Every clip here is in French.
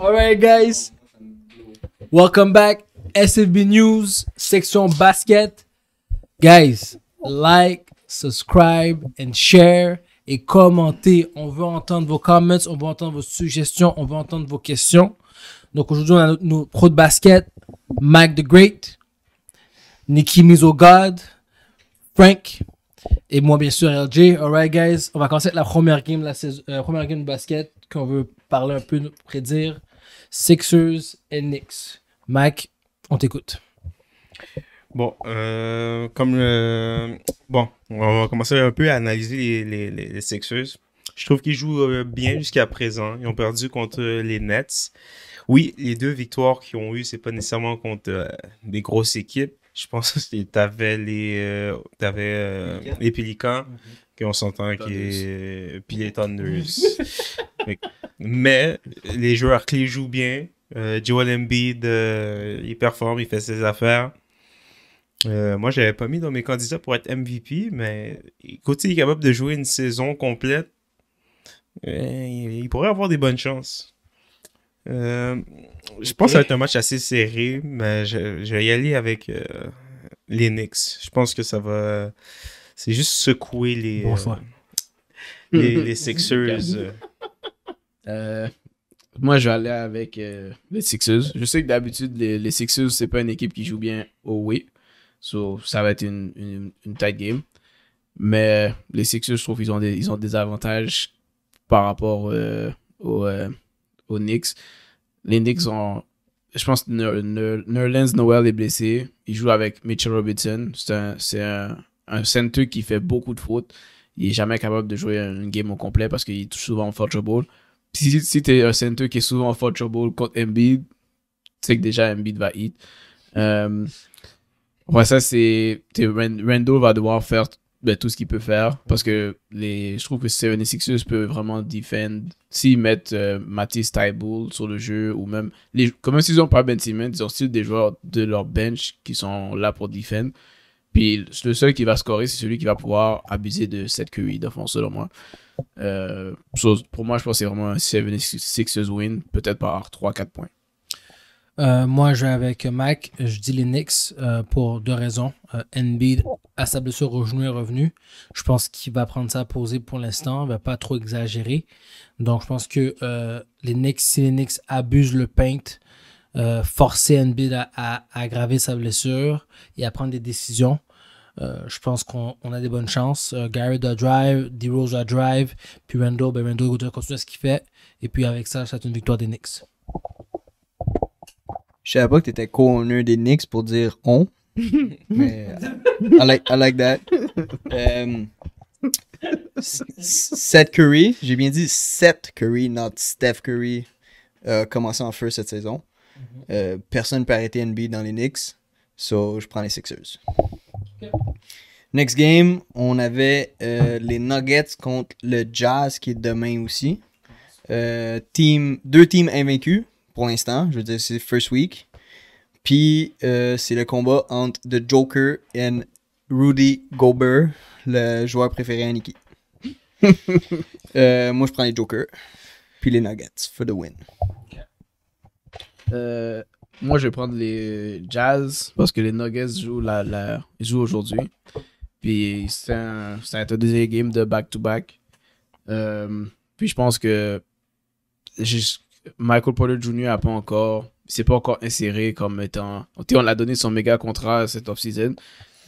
Alright guys, welcome back. SFB News, section basket. Guys, like, subscribe and share et commentez. On veut entendre vos comments, on veut entendre vos suggestions, on veut entendre vos questions. Donc aujourd'hui, on a nos, pros de basket, Mike the Great, Nicky Mizogod, Frank et moi bien sûr LJ. Alright guys, on va commencer la première game, la euh, première game de basket qu'on veut parler un peu, prédire. Sixers et Knicks. Mac, on t'écoute. Bon, euh, comme euh, bon, on va commencer un peu à analyser les, les, Sixers. Je trouve qu'ils jouent euh, bien jusqu'à présent. Ils ont perdu contre les Nets. Oui, les deux victoires qu'ils ont eues, c'est pas nécessairement contre des grosses équipes. Je pense que tu avais les, avais, les Pelicans, mhm on s'entend qu'il est. Puis Mais les joueurs clés jouent bien. Euh, Joel Embiid, euh, il performe, il fait ses affaires. Euh, moi, je n'avais pas mis dans mes candidats pour être MVP, mais écoute, il est capable de jouer une saison complète. il pourrait avoir des bonnes chances. Je pense que ça va être un match assez serré, mais je, vais y aller avec les Je pense que ça va c'est juste secouer les, euh, les, mm-hmm. les, euh, moi, je vais aller avec euh, les Sixers. Je sais que d'habitude, les, les, c'est pas une équipe qui joue bien au oui So, ça va être une, une, tight game. Mais les Sixers, je trouve qu'ils ont, des, ils ont des avantages par rapport aux, Knicks. Les Knicks ont. Je pense que Nerlens Noel est blessé. Il joue avec Mitchell Robinson. C'est un, un center qui fait beaucoup de fautes. Il n'est jamais capable de jouer une game au complet parce qu'il est souvent en fort ball. Si, si tu es un center qui est souvent en fort ball contre Embiid, tu sais que déjà Embiid va hit. Euh, ça, c'est. va devoir faire ben, tout ce qu'il peut faire parce que les, je trouve que 76ers peut vraiment defend. S'ils mettent euh, Matisse Tybull sur le jeu ou même. Les, comme s'ils n'ont pas Ben Simmons, ils ont aussi des joueurs de leur bench qui sont là pour defend. Puis le seul qui va scorer, c'est celui qui va pouvoir abuser de cette QI d'offense, selon moi. Euh, pour moi, je pense que c'est vraiment un 7-6 win, peut-être par 3-4 points. Euh, moi, je vais avec Mac. Je dis les Knicks euh, pour deux raisons. Embiid, à sa blessure au genou, revenu. Je pense qu'il va prendre ça à poser pour l'instant. Il va pas trop exagérer. Donc, je pense que les si les Knicks abusent le paint, euh, forcer Embiid à, aggraver sa blessure et à prendre des décisions. Euh, je pense qu'on a des bonnes chances. Euh, Gary, doit drive, D. Rose doit drive, puis Randall, ben Randall doit ce qu'il fait. Et puis avec ça, c'est une victoire des Knicks. Je savais pas que tu étais honneur des Knicks pour dire on. mais I like, that. Seth Curry, j'ai bien dit Seth Curry, not Steph Curry, commencé en feu cette saison. Euh, personne peut arrêter NB dans les Knicks. So, je prends les Sixers. Next game, on avait euh, les Nuggets contre le Jazz qui est demain aussi. Euh, team, deux teams invaincus pour l'instant. Je veux dire, c'est first week. Puis, c'est le combat entre The Joker et Rudy Gobert, le joueur préféré à Nikki. moi, je prends les Jokers. Puis les Nuggets for the win. Euh, moi, je vais prendre les Jazz parce que les Nuggets jouent, la, jouent aujourd'hui. Puis c'est un, un deuxième game de back-to-back. Euh, puis je pense que Michael Porter Jr. a pas encore, c'est pas encore inséré comme étant. On l'a donné son méga contrat cette off-season.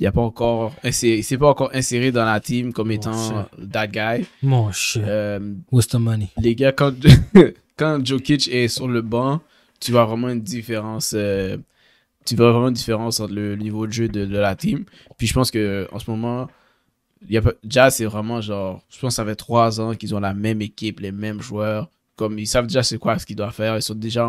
Il a pas encore, c'est pas encore inséré dans la team comme étant that guy. Mon Dieu, Euh, What's money? Les gars, quand, quand Kitch est sur le banc, tu vois vraiment une différence. Euh, tu vois vraiment une différence entre le niveau de jeu de, la team. Puis je pense que en ce moment, y a, Jazz, c'est vraiment genre. Je pense que ça fait trois ans qu'ils ont la même équipe, les mêmes joueurs. Comme ils savent déjà c'est quoi ce qu'ils doivent faire. Ils sont déjà,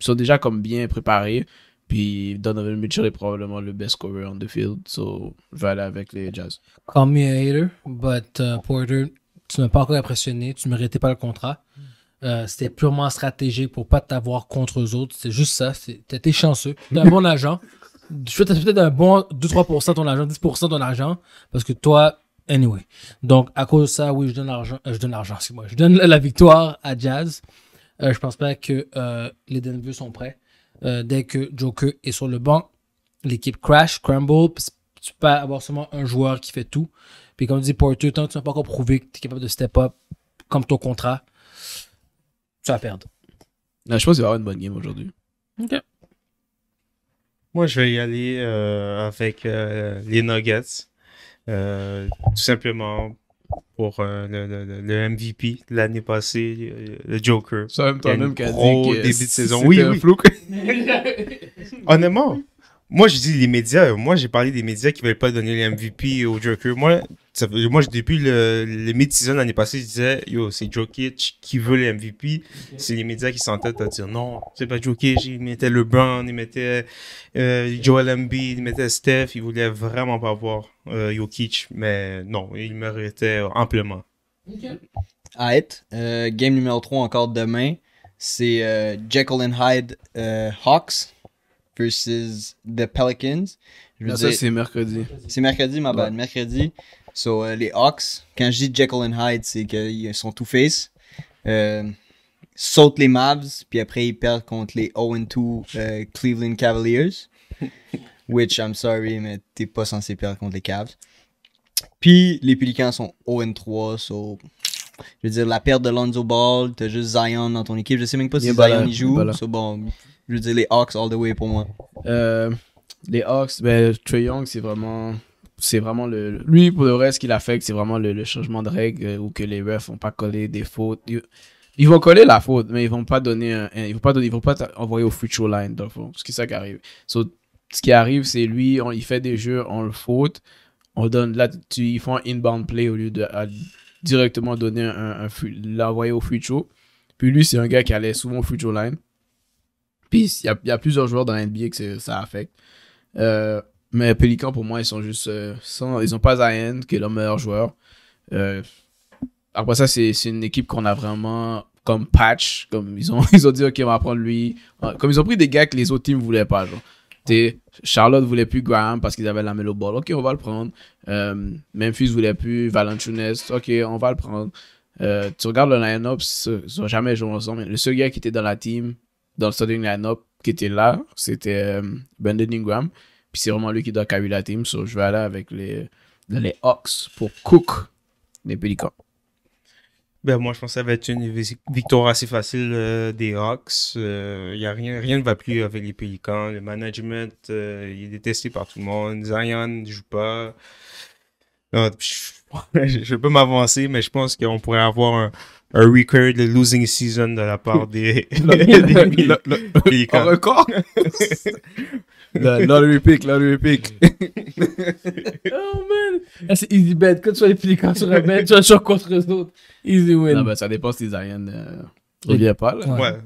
sont déjà comme bien préparés. Puis Donovan Mitchell est probablement le best scorer on the field. donc je vais aller avec les Jazz. Call me hater, but euh, Porter, tu ne m'as pas encore impressionné. Tu ne méritais pas le contrat. Hmm. Euh, c'était purement stratégique pour pas t'avoir contre eux autres. C'est juste ça. T'étais chanceux. T'es un bon agent. Tu peux peut-être un bon 2-3% de ton argent, 10% de ton argent, parce que toi, anyway. Donc, à cause de ça, oui, je donne l'argent, euh, je donne l'argent, moi je donne la victoire à Jazz. Je euh, je pense pas que les Denver sont prêts. dès que Joker est sur le banc, l'équipe crash, crumble, tu peux avoir seulement un joueur qui fait tout. Puis comme dit Porter, tant que tu n'as pas encore prouvé que tu es capable de step up comme ton contrat, ça vas perdre. Ah, je pense qu'il va y avoir une bonne game aujourd'hui. Ok. Moi, je vais y aller euh, avec euh, les Nuggets. Euh, tout simplement pour le, le, MVP de l'année passée, le Joker. C'est même toi-même dit début de saison. Oui, oui. Honnêtement, moi, je dis les médias. Moi, j'ai parlé des médias qui ne veulent pas donner les MVP au Joker. Moi, ça, moi depuis le, le mid-season l'année passée, je disais, yo, c'est Jokic qui veut les MVP. C'est les médias qui s'entêtent à dire, non, c'est pas Jokic. Ils mettaient LeBron, ils mettaient euh, Joel Embiid, ils mettaient Steph. Ils voulaient vraiment pas voir euh, Jokic. Mais non, il méritait amplement. Okay. Euh, game numéro 3 encore demain. C'est euh, Jekyll and Hyde Hawks versus the Pelicans. Je veux ah, dire, ça, c'est mercredi. C'est mercredi, ma bad. Mercredi. So, euh, les Hawks, quand je dis Jekyll and Hyde, c'est qu'ils sont two-face. Euh, sautent les Mavs, puis après, ils perdent contre les 0-2 euh, Cleveland Cavaliers. Which, I'm sorry, mais t'es pas censé perdre contre les Cavs. Puis, les Pelicans sont 0-3, so je veux dire, la perte de Lonzo Ball, t'as juste Zion dans ton équipe. Je sais même pas si Zion y joue. bon, je veux dire, les Hawks all the way pour moi. Euh, les Hawks, ben, Trey Young, c'est vraiment. C'est vraiment le. Lui, pour le reste, qu'il affecte, c'est vraiment le, changement de règle euh, ou que les refs vont pas coller des fautes. Ils, vont coller la faute, mais ils vont pas donner. Un, ils vont pas donner, pas envoyer au future line, c'est ça qui arrive. ce qui arrive, c'est lui, il fait des jeux, on le faute on donne là tu, ils font un inbound play au lieu de directement donner un, l'envoyer au free Puis lui, c'est un gars qui allait souvent au free line. Puis il y, a plusieurs joueurs dans la NBA que ça affecte. Euh, mais Pelican, pour moi, ils sont juste. Euh, sans, ils n'ont pas Zion, qui est leur meilleur joueur. Euh, après ça, c'est une équipe qu'on a vraiment comme patch. Comme ils ont, ils ont dit, OK, on va prendre lui. Comme ils ont pris des gars que les autres teams ne voulaient pas. Genre. Charlotte voulait plus Graham parce qu'ils avaient la Melo Ball. Ok, on va le prendre. Euh, Memphis voulait plus Valanchunas. Ok, on va le prendre. Euh, tu regardes le line-up, ils sont jamais joué ensemble. Le seul gars qui était dans la team, dans le starting line-up, qui était là, c'était Ben Ingram. Puis c'est vraiment lui qui doit carry la team. So je vais aller avec les, les Hawks pour Cook, les Pelicans. Ben moi, je pense que ça va être une victoire assez facile euh, des Hawks. Euh, y a rien, rien ne va plus avec les Pélicans. Le management, euh, il est détesté par tout le monde. Zion ne joue pas. Ah, je, je, peux m'avancer, mais je pense qu'on pourrait avoir un, un record de losing season de la part des, Pelicans. Un record? Lottery pick, lottery pick. oh man! C'est easy bet. Quand tu as les Pelicans sur la bet, tu vas jouer contre eux autres. Easy win. Non, ben ça dépend si Zion euh, revient pas. Là. Ouais.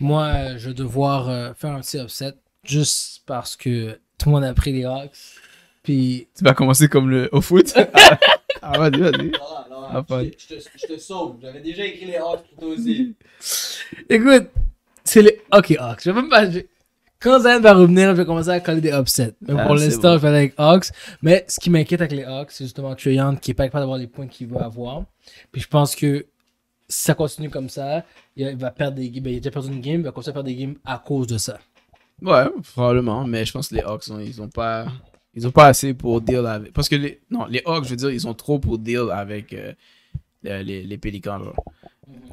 Moi, je vais devoir faire un petit upset juste parce que tout le monde a pris les Hawks. Puis. Tu vas commencer comme le au foot. ah, vas-y, vas-y. Ah, je, te sauve. J'avais déjà écrit les Hawks pour aussi. Écoute, c'est les. Ok, Hawks. Je vais même pas. Quand Zane va revenir, je vais commencer à coller des upsets. Mais pour ah, l'instant, je vais aller avec Hawks. Mais ce qui m'inquiète avec les Hawks, c'est justement que Young qui n'est pas capable d'avoir les points qu'il veut avoir. Puis je pense que si ça continue comme ça, il va perdre des games. Ben, il a déjà perdu une game, il va commencer à perdre des games à cause de ça. Ouais, probablement. Mais je pense que les Hawks, ils n'ont pas ils ont pas assez pour deal avec. Parce que les. Non, les Hawks, je veux dire, ils ont trop pour deal avec euh, les, les Pélicans.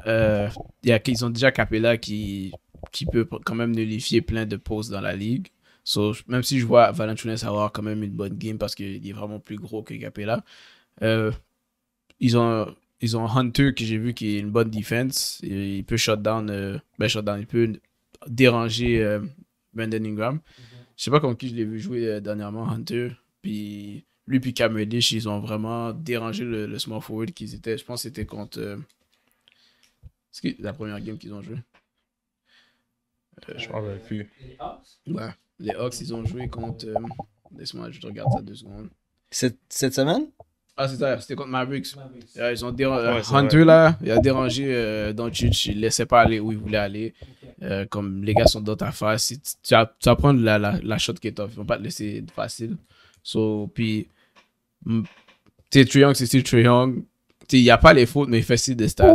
Euh, y a, ils ont déjà Capella qui, qui peut quand même nullifier plein de postes dans la ligue. même si je vois Valanciunas avoir quand même une bonne game parce qu'il est vraiment plus gros que Capella, euh, ils ont ils ont Hunter que j'ai vu qui est une bonne defense. Il, peut ben down, il déranger Brandon Ingram. Je sais pas contre qui je l'ai vu jouer euh, dernièrement, Hunter. Puis lui puis Kamelish, ils ont vraiment dérangé le, small forward qu'ils étaient. Je pense que c'était contre. Euh... c'est la première game qu'ils ont joué. Euh, je crois rappelle plus. Ouais. Les Hawks, ils ont joué contre. Euh, laisse-moi juste regarder ça deux secondes. Cette, cette semaine ah, c'est ça, c'était contre Mavericks. ils ont dérangé. Ouais, euh, Hunter, là, il a dérangé euh, Doncic. Il ne laissait pas aller où il voulait aller. Euh, comme les gars sont dans ta face, tu, vas, prendre la, la, la shot qui est off. Ils ne vont pas te laisser facile. So, puis, tu Triangle, c'est Triangle. Il n'y a pas les fautes, mais il fait des stats.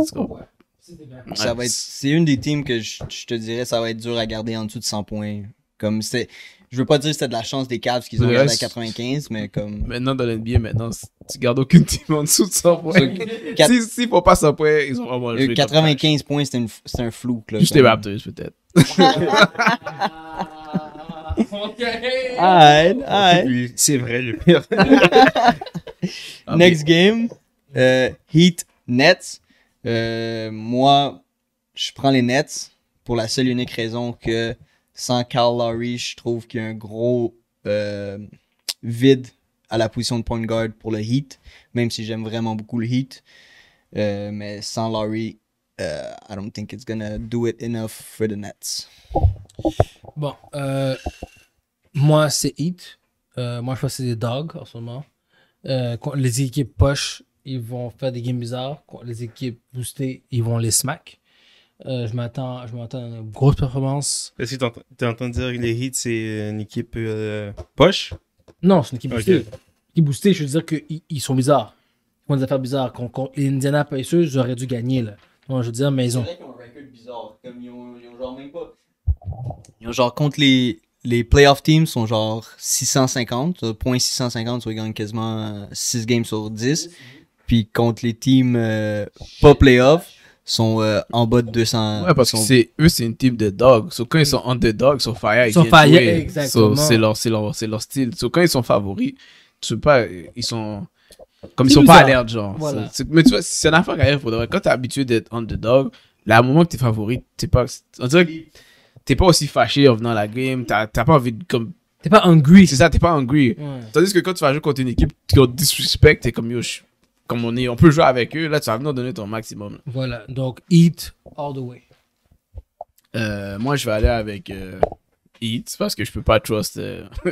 c'est une des teams que je, je te dirais, ça va être dur à garder en dessous de 100 points. Comme c'est, je veux pas dire que c'était de la chance des Cavs qu'ils ont gagné gardé à 95, mais comme. Maintenant, dans l'NBA, maintenant, tu gardes aucune team en dessous de 100 points. S'ils si, si, faut pas 100 points, ils ont vraiment le euh, 95 points, c'est un flou. Là, Juste les Raptors, peut-être. Okay. all C'est vrai, le pire. Next game, euh, Heat Nets. Euh, moi, je prends les Nets pour la seule et unique raison que sans Kyle Lowry, je trouve qu'il y a un gros euh, vide à la position de point guard pour le Heat, même si j'aime vraiment beaucoup le Heat. Euh, mais sans Lowry, je euh, I don't think it's gonna do it enough for the Nets. Bon, moi c'est Heat. moi je pense que c'est des dogs en ce moment. les équipes poches, ils vont faire des games bizarres. les équipes boostées, ils vont les smack. Euh, je m'attends à une grosse performance. Est-ce que tu entends dire que les Heat, c'est une équipe euh, poche Non, c'est une équipe boostée. Okay. je veux dire qu'ils sont bizarres. Ils font des affaires bizarres. Contre quand Indiana ils j'aurais dû gagner. Là. je veux dire, mais ils ont. un record bizarre. ils ont, genre même pas. Ils ont genre contre les playoff teams sont genre 650, euh, point 650, ils gagnent quasiment 6 games sur 10. Puis contre les teams pas playoff, sont euh, en bas de 200. Ouais, parce que c'est, eux, c'est une type de dog So, quand ils sont underdogs, ils sont fire. Ils sont fire, exactement. c'est, leur, c'est, leur, c'est leur style. So, quand ils sont favoris, tu sais pas, ils sont. Comme ils sont pas alertes, genre. Voilà. mais tu vois, c'est la affaire quand pour quand tu Quand t'es habitué d'être underdog, là, à moment que t'es favori, t'es pas. On t'es pas aussi fâché en venant à la game. T'as, t'as pas envie de. Comme, T'es pas hungry. C'est ça, t'es pas hungry. Tandis que quand tu vas jouer contre une équipe qui disrespect, t'es comme yo, comme on est, on peut jouer avec eux, là, tu vas venir donner ton maximum. Voilà, donc Eat all the way. Euh, moi, je vais aller avec euh, Eat parce que je peux pas trust, euh,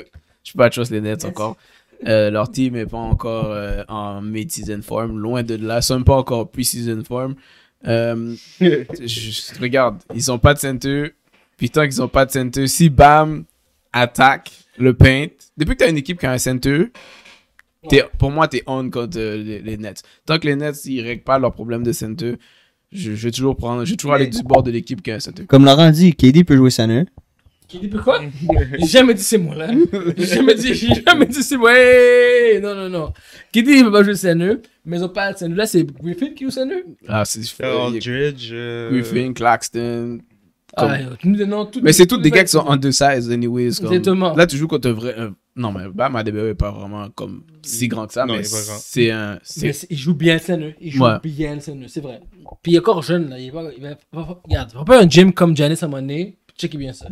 je peux pas trust les Nets encore. leur team est pas encore en mid-season form, loin de là, ils sont pas encore pre-season form. regarde, ils ont pas de center, puis tant qu'ils ont pas de center, si Bam attaque le paint, depuis que tu as une équipe qui a un center, pour moi, t'es on contre euh, les, Nets. Tant que les Nets, ils règlent pas leurs problèmes de center, je, vais toujours prendre, je toujours aller du bord de l'équipe qu'un center. Comme Laurent dit, KD peut jouer center. KD peut quoi? J'ai jamais dit c'est moi là. J'ai jamais dit, jamais dit c'est moi. Non, non, non. KD ne peut pas jouer center, mais ils ont pas center. Là, c'est Griffin qui joue center. Ah, c'est euh, Aldridge. Euh, Griffin, Claxton. Ah, mais c'est tous des gars qui sont en de size anyways. Comme... Exactement. Là, tu joues contre un vrai, non, mais ma Adebayo n'est pas vraiment comme si grand que ça, mais c'est un. il joue bien le Il joue bien le c'est vrai. Puis il est encore jeune, là. Il va, il va, regarde, pas un gym comme Janice à un moment donné. Check bien ça.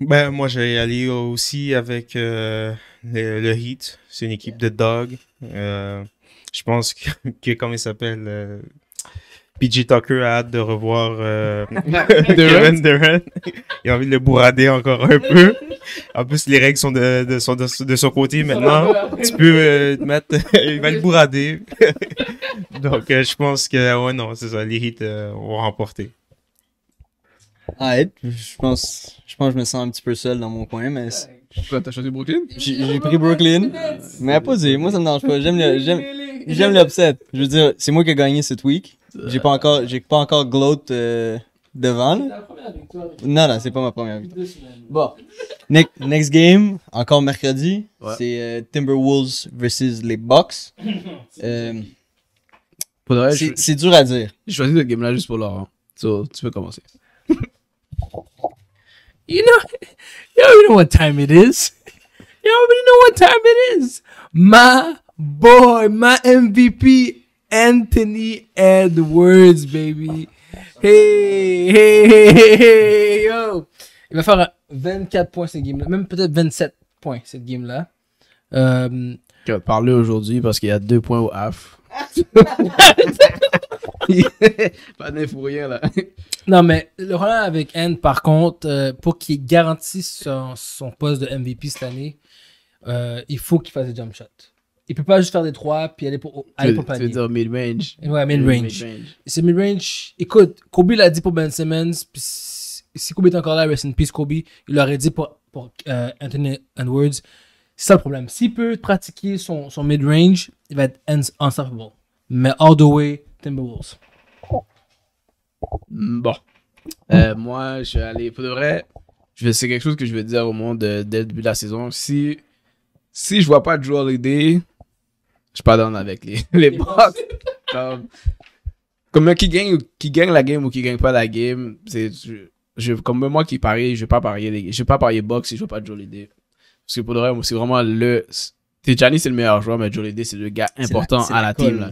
Ben, moi, j'allais aussi avec euh, le, Heat. C'est une équipe de dogs. Euh, je pense que, que comment il s'appelle. Euh, PJ Tucker a hâte de revoir euh, Il a envie de le bourrader encore un peu. En plus, les règles sont de, son, côté maintenant. Tu peux euh, te mettre... il va le bourrader. Donc, euh, je pense que... Ah ouais, non, c'est ça. Les hits euh, vont remporter. Ah, je pense, je pense que je me sens un petit peu seul dans mon coin, mais t'as choisi Brooklyn? J'ai pris Brooklyn. Mais poser, moi ça me dérange pas. J'aime le, j'aime, j'aime l'upset. Je veux dire, c'est moi qui ai gagné cette week. J'ai pas encore, j'ai pas encore gloat euh, devant. Non, non, c'est pas ma première victoire. Bon. Next, game, encore mercredi. C'est euh, Timberwolves versus les Bucks. Euh, c'est dur à dire. J'ai choisi cette game-là juste pour l'or. Hein. So, tu peux commencer. You know, you know what time it is. You already know what time it is. My boy, my MVP, Anthony Edwards, baby. Hey, hey, hey, hey, yo. Il va faire 24 points cette game-là, même peut-être 27 points cette game-là. Euh, va parler aujourd'hui parce qu'il y a deux points au half pas d'info rien, là. Non, mais le problème avec Anne par contre, euh, pour qu'il garantisse son, poste de MVP cette année, euh, il faut qu'il fasse des jump shots. Il peut pas juste faire des trois puis aller pour, aller pour panier. C'est mid-range. Ouais, mid-range. C'est mid-range. Écoute, Kobe l'a dit pour Ben Simmons, si Kobe est encore là, rest in peace Kobe, il l'aurait dit pour, pour euh, Anthony Edwards. C'est ça le problème. S'il peut pratiquer son, son mid-range, il va être unstoppable. Mais all the way, Timberwolves. Mm, bon. Euh, moi, je vais aller. Pour de vrai, c'est quelque chose que je vais dire au monde dès le début de la saison. Si, si je vois pas Drew day, je pardonne avec les, les box. comme, qui gagne, qui gagne la game ou qui gagne pas la game, c'est. Je, comme moi qui parie, je vais pas parier je vais pas parier box si je vois pas jolly day. Parce que pour c'est vraiment le. Tijani, c'est le meilleur joueur, mais Jolie c'est le gars important à la, team.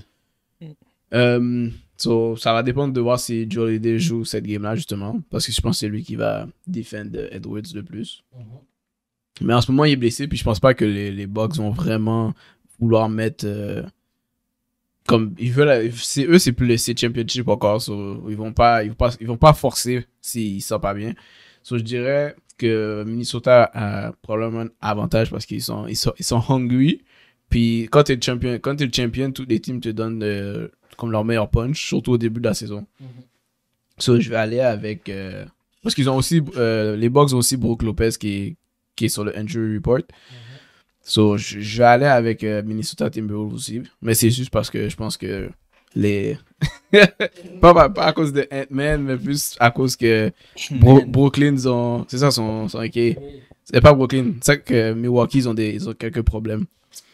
Mm. Euh, ça va dépendre de voir si Jolie joue cette game-là, justement. Parce que je pense que c'est lui qui va défendre Edwards le plus. Mm-hmm. Mais en ce moment, il est blessé, puis je pense pas que les, les Bucks vont vraiment vouloir mettre. Euh, comme ils veulent c'est eux c'est plus le C championship encore ils vont pas ils vont pas ils vont pas forcer s'il sort pas bien je dirais que Minnesota a probablement un avantage parce qu'ils sont, ils sont, ils sont hungry. Puis quand tu champion, quand es champion, tous les teams te donnent euh, comme leur meilleur punch, surtout au début de la saison. Mhm. je vais aller avec. Euh, parce qu'ils ont aussi. Euh, les Bucks ont aussi Brooke Lopez qui est, qui est sur le injury report. Mhm. je, vais aller avec Minnesota Timberwolves aussi. Mais c'est juste parce que je pense que les. pas, pas, à cause de Ant-Man, mais plus à cause que Brooklyn, ont... c'est ça, son, sont équipe. C'est pas Brooklyn, c'est ça que Milwaukee, ils ont, des, ont quelques problèmes.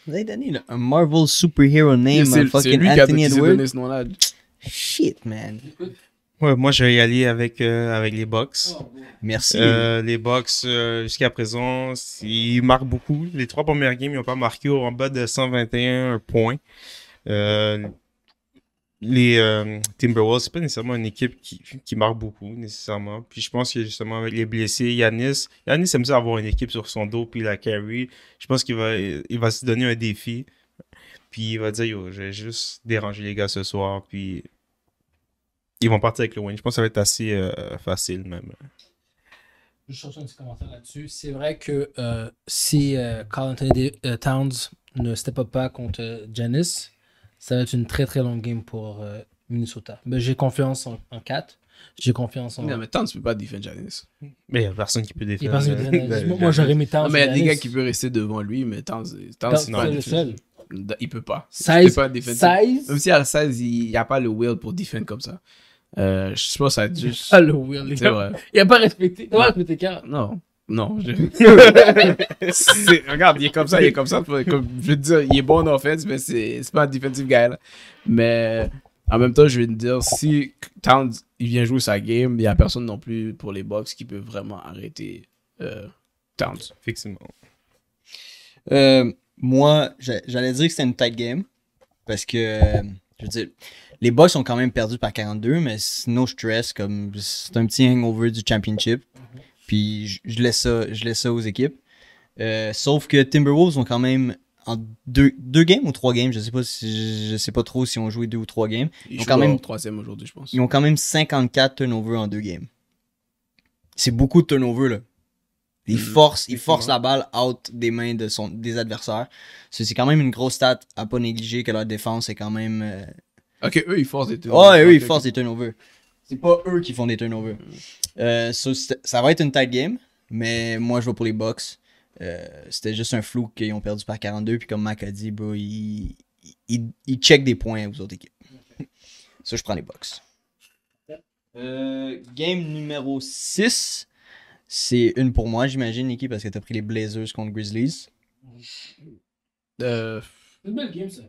They don't need a Marvel superhero name, c'est, fucking lui Anthony qui a donné ce nom-là. Shit, man. Ouais, moi, je vais y aller avec, euh, avec les Bucks. Merci. Euh, les box euh, jusqu'à présent, ils marquent beaucoup. Les trois premières games, ils n'ont pas marqué en bas de 121 points. Euh, les euh, Timberwolves, c'est pas nécessairement une équipe qui, marque beaucoup, nécessairement. Puis je pense que justement, avec les blessés, Yanis, Yanis aime ça avoir une équipe sur son dos, puis la carry. Je pense qu'il va, il va se donner un défi. Puis il va dire, yo, je vais juste déranger les gars ce soir. Puis ils vont partir avec le win. Je pense que ça va être assez euh, facile, même. Je cherche un petit commentaire là-dessus. C'est vrai que euh, si euh, Carl Anthony Towns ne step up pas contre Janis, ça va être une très très longue game pour euh, Minnesota. Mais j'ai confiance en, en 4. J'ai confiance en. Non, mais Towns ne peut pas défendre Janis. Mais il n'y a personne qui peut défendre Janis. Moi, j'aurais mis Towns. Non, mais il y a des gars qui peuvent rester devant lui, mais Towns, euh, Towns, c'est le seul. Il peut pas. Size, peut pas défendre. Size. Même si à 16, il n'y a pas le will pour défendre comme ça. Euh, je suppose que ça a juste. Ah, le will. Il a pas respecté. Il n'a pas respecté Non. Non, je... regarde, il est comme ça, il est comme ça. je veux dire, il est bon en offense, mais c'est pas un defensive guy. Mais en même temps, je vais te dire, si Towns il vient jouer sa game, il n'y a personne non plus pour les box qui peut vraiment arrêter euh, Towns. fixement. Euh, moi, j'allais dire que c'est une tight game parce que, je veux dire, les box ont quand même perdu par 42, mais no stress, comme c'est un petit hangover du championship. Puis je, laisse ça, je laisse ça aux équipes. Euh, sauf que Timberwolves ont quand même en deux, deux games ou trois games, je sais pas si, je sais pas trop si on joué deux ou trois games. Ils, ont quand même troisième aujourd'hui, je pense. Ils ont quand même 54 turnovers en deux games. C'est beaucoup de turnovers là. Ils mhm, forcent, ils forcent la balle out des mains de son, des adversaires. C'est quand même une grosse stat à pas négliger que leur défense est quand même. Euh, ok, eux ils forcent des turnovers. Ouais, ils forcent des turnovers. C'est pas eux qui font des turnovers. Mhm. Euh, ça va être une tight game, mais moi, je vais pour les box euh, c'était juste un flou qu'ils ont perdu par 42. Puis comme Mac a dit, bro, il, il, des points aux autres équipes. Ça, je prends les box euh, game numéro 6. C'est une pour moi, j'imagine, Nicky, parce que t'as pris les Blazers contre Grizzlies. C'est une belle game, ça.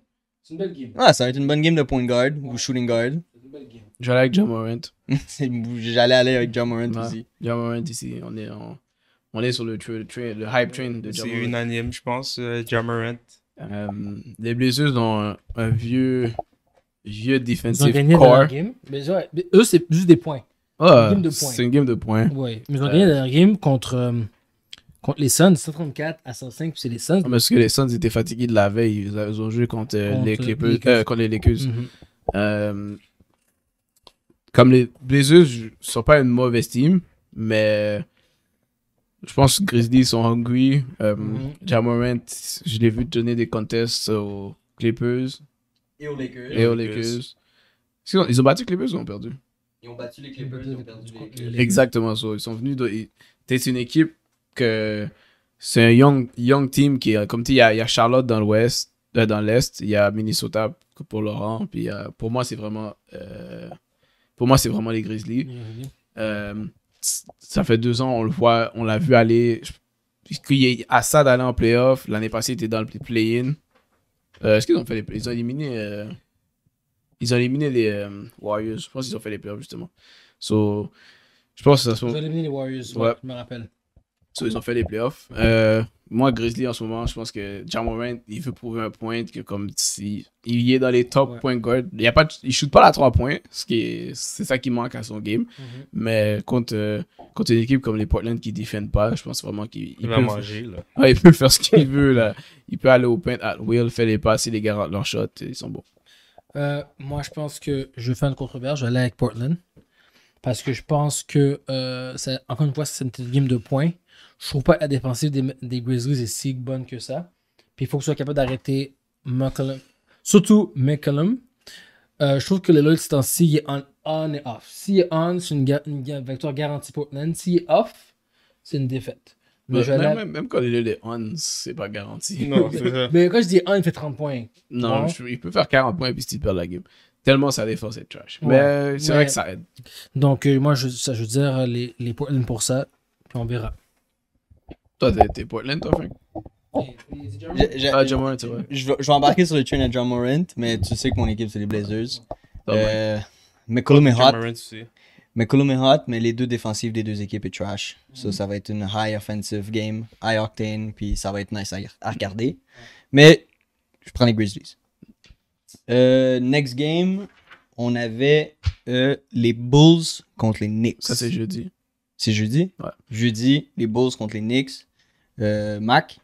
C'est une belle game. Ah, ça va être une bonne game de point guard ou shooting guard. C'est une belle game. J'allais avec Jamorant. J'allais aller avec Jamorant Morant ouais. aussi. ici, on est, on, est sur le, hype train de Jamorant. C'est unanime, je pense, euh, euh les blessures ont un, vieux, vieux defensive core. mais, ouais, eux, c'est juste des points. Ah, c'est une game de points. Oui, mais ils ont gagné la game contre. Euh, contre les Suns, 134 à 105, c'est les Suns. parce que les Suns étaient fatigués de la veille. Ils, ont joué contre, euh, les Clippers, euh, contre les Lakers. Mm-hmm. euh, comme les Blazers sont pas une mauvaise team, mais euh, je pense que Grizzlies sont hungry. Euh, mm je l'ai vu donner des contests aux Clippers. Et aux Lakers. Ils ont, battu les Clippers ou ont perdu Ils ont battu les Clippers, ils ont perdu les Lakers. Exactement, ça. Ils sont venus. De... une équipe que c'est un young, young team qui comme tu dis, il, y, a Charlotte dans l'ouest, euh, dans l'est, il y a Minnesota pour Laurent, puis euh, pour moi, c'est vraiment, euh, pour moi, c'est vraiment les Grizzlies. ça fait deux ans, on le voit, on l'a vu aller, qu'il a ça d'aller en playoff. L'année passée, il était dans le play-in. Est-ce qu'ils ont fait les, ils ont éliminé, ils ont éliminé les Warriors. Je pense qu'ils ont fait les playoffs justement. So, je pense Ils ont éliminé les Warriors, je me rappelle ils ont fait les playoffs. Euh, moi, Grizzly, en ce moment, je pense que Jamorant, il veut prouver un point que comme si il est dans les top point guard. Il ne pas, il shoot pas la trois points, ce qui c'est ça qui manque à son game. Mhm. Mais contre, euh, contre une équipe comme les Portland qui ne défendent pas, je pense vraiment qu'il peut, manger, il peut faire ce qu'il veut. Là. Il peut aller au paint at will, faire les passes, les garantir leur shot, ils sont bons. Euh, moi, je pense que je fais une contre je vais aller avec Portland. Parce que je pense que, encore une fois, c'est une game de points je trouve pas la défensive des, des Grizzlies est si bonne que ça. Puis il faut que soit capable d'arrêter McCollum. Surtout McCollum. Euh, je trouve que le Lloyd c'est il est on, on et off. il est on, c'est une, victoire garantie pour Si il est off, c'est une défaite. même, quand même, même, quand il est on, c'est pas garanti. Non, ça. Mais quand je dis on, il fait 30 points. Non, il peut faire 40 points puis s'il perd la game. Tellement ça défense est trash. Mais euh, c'est vrai que ça aide. Donc, euh, moi, je, ça, je veux dire, les, les pour ça, puis on verra. Toi, t'es Portland, toi, Frank? ah, John Morant, c'est vrai. Je, vais embarquer sur le train à John Morant, mais tu sais que mon équipe, c'est les Blazers. Mais Colum est hot. McCollum est hot, mais les deux défensifs des deux équipes est trash. Mm. ça va être une high offensive game, high octane, puis ça va être nice à, regarder. Mais je prends les Grizzlies. Euh, next game, on avait euh, les Bulls contre les Knicks. Ça, c'est jeudi. C'est jeudi? Ouais. Jeudi, les Bulls contre les Knicks. Euh, Mac?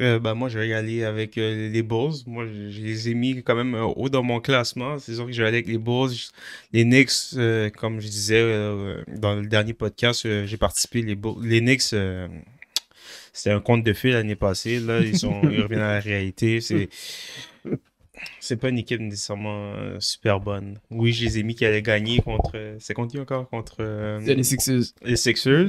Euh, bah, moi, je vais y aller avec euh, les Bulls. Moi, je, les ai mis quand même haut dans mon classement. C'est sûr que je vais aller avec les Bulls. les Knicks, comme je disais dans le dernier podcast, j'ai participé. Les, Bulls, les Knicks, c'était un conte de fées l'année passée. Là, ils, sont, ils reviennent à la réalité. C'est c'est pas une équipe nécessairement euh, super bonne. Oui, je les ai mis qui allaient gagner contre. c'est contre qui encore Contre. Euh, les Sixers. Les Sixers.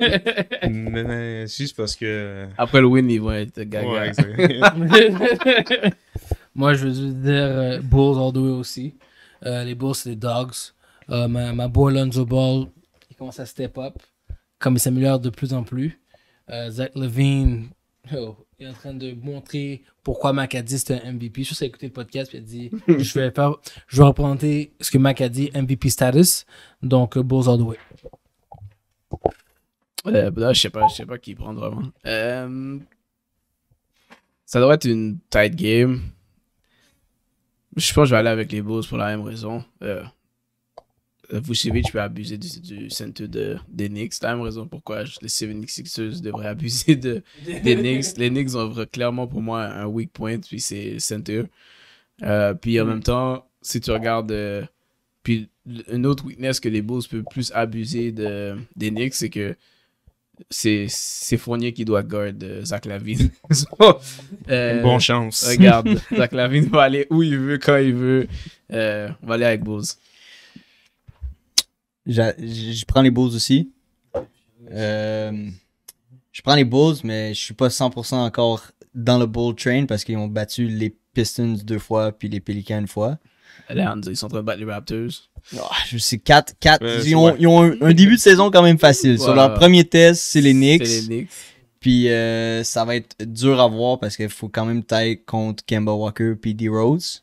mais juste parce que. Euh, Après le win, ils vont être gagnants. Ouais, Moi, je veux dire Bulls all the way aussi. les Bulls, c'est les Dogs. ma, ma boy Lonzo Ball, il commence à step up. Comme il s'améliore de plus en plus. Zach Levine, Oh, il est en train de montrer pourquoi Mac a dit c'était un MVP. Je suis sûr écouté le podcast et il a dit je vais faire, je vais représenter ce que Mac a dit MVP status. Donc Bulls all the way. je sais pas, je sais pas qui prend vraiment. Euh, ça doit être une tight game. Je pense que je vais aller avec les Bulls pour la même raison. Euh, euh, Vucevic peux abuser du, center centre de, des C'est la même raison pourquoi je, les 76ers devraient abuser de, des Knicks. Les Knicks ont clairement pour moi un weak point, puis c'est center. Euh, puis en mm. même temps, si tu regardes. Euh, puis une autre weakness que les Bulls peuvent plus abuser de, des Knicks, c'est que c'est Fournier qui doit guard Zach Lavin bonne chance. Regarde, Zach Lavin va aller où il veut, quand il veut. on va aller avec Bulls. Je prends les Bulls aussi. Euh, je prends les Bulls, mais je suis pas 100% encore dans le Bull Train parce qu'ils ont battu les Pistons deux fois puis les Pelicans une fois. Là, ils sont en train de battre les Raptors. Ah, je sais, quatre. ils, ont, un, début de saison quand même facile. Sur leur premier test, c'est les Knicks. C'est les Knicks. Puis euh, ça va être dur à voir parce qu'il faut quand même taille contre Kemba Walker puis D-Rose.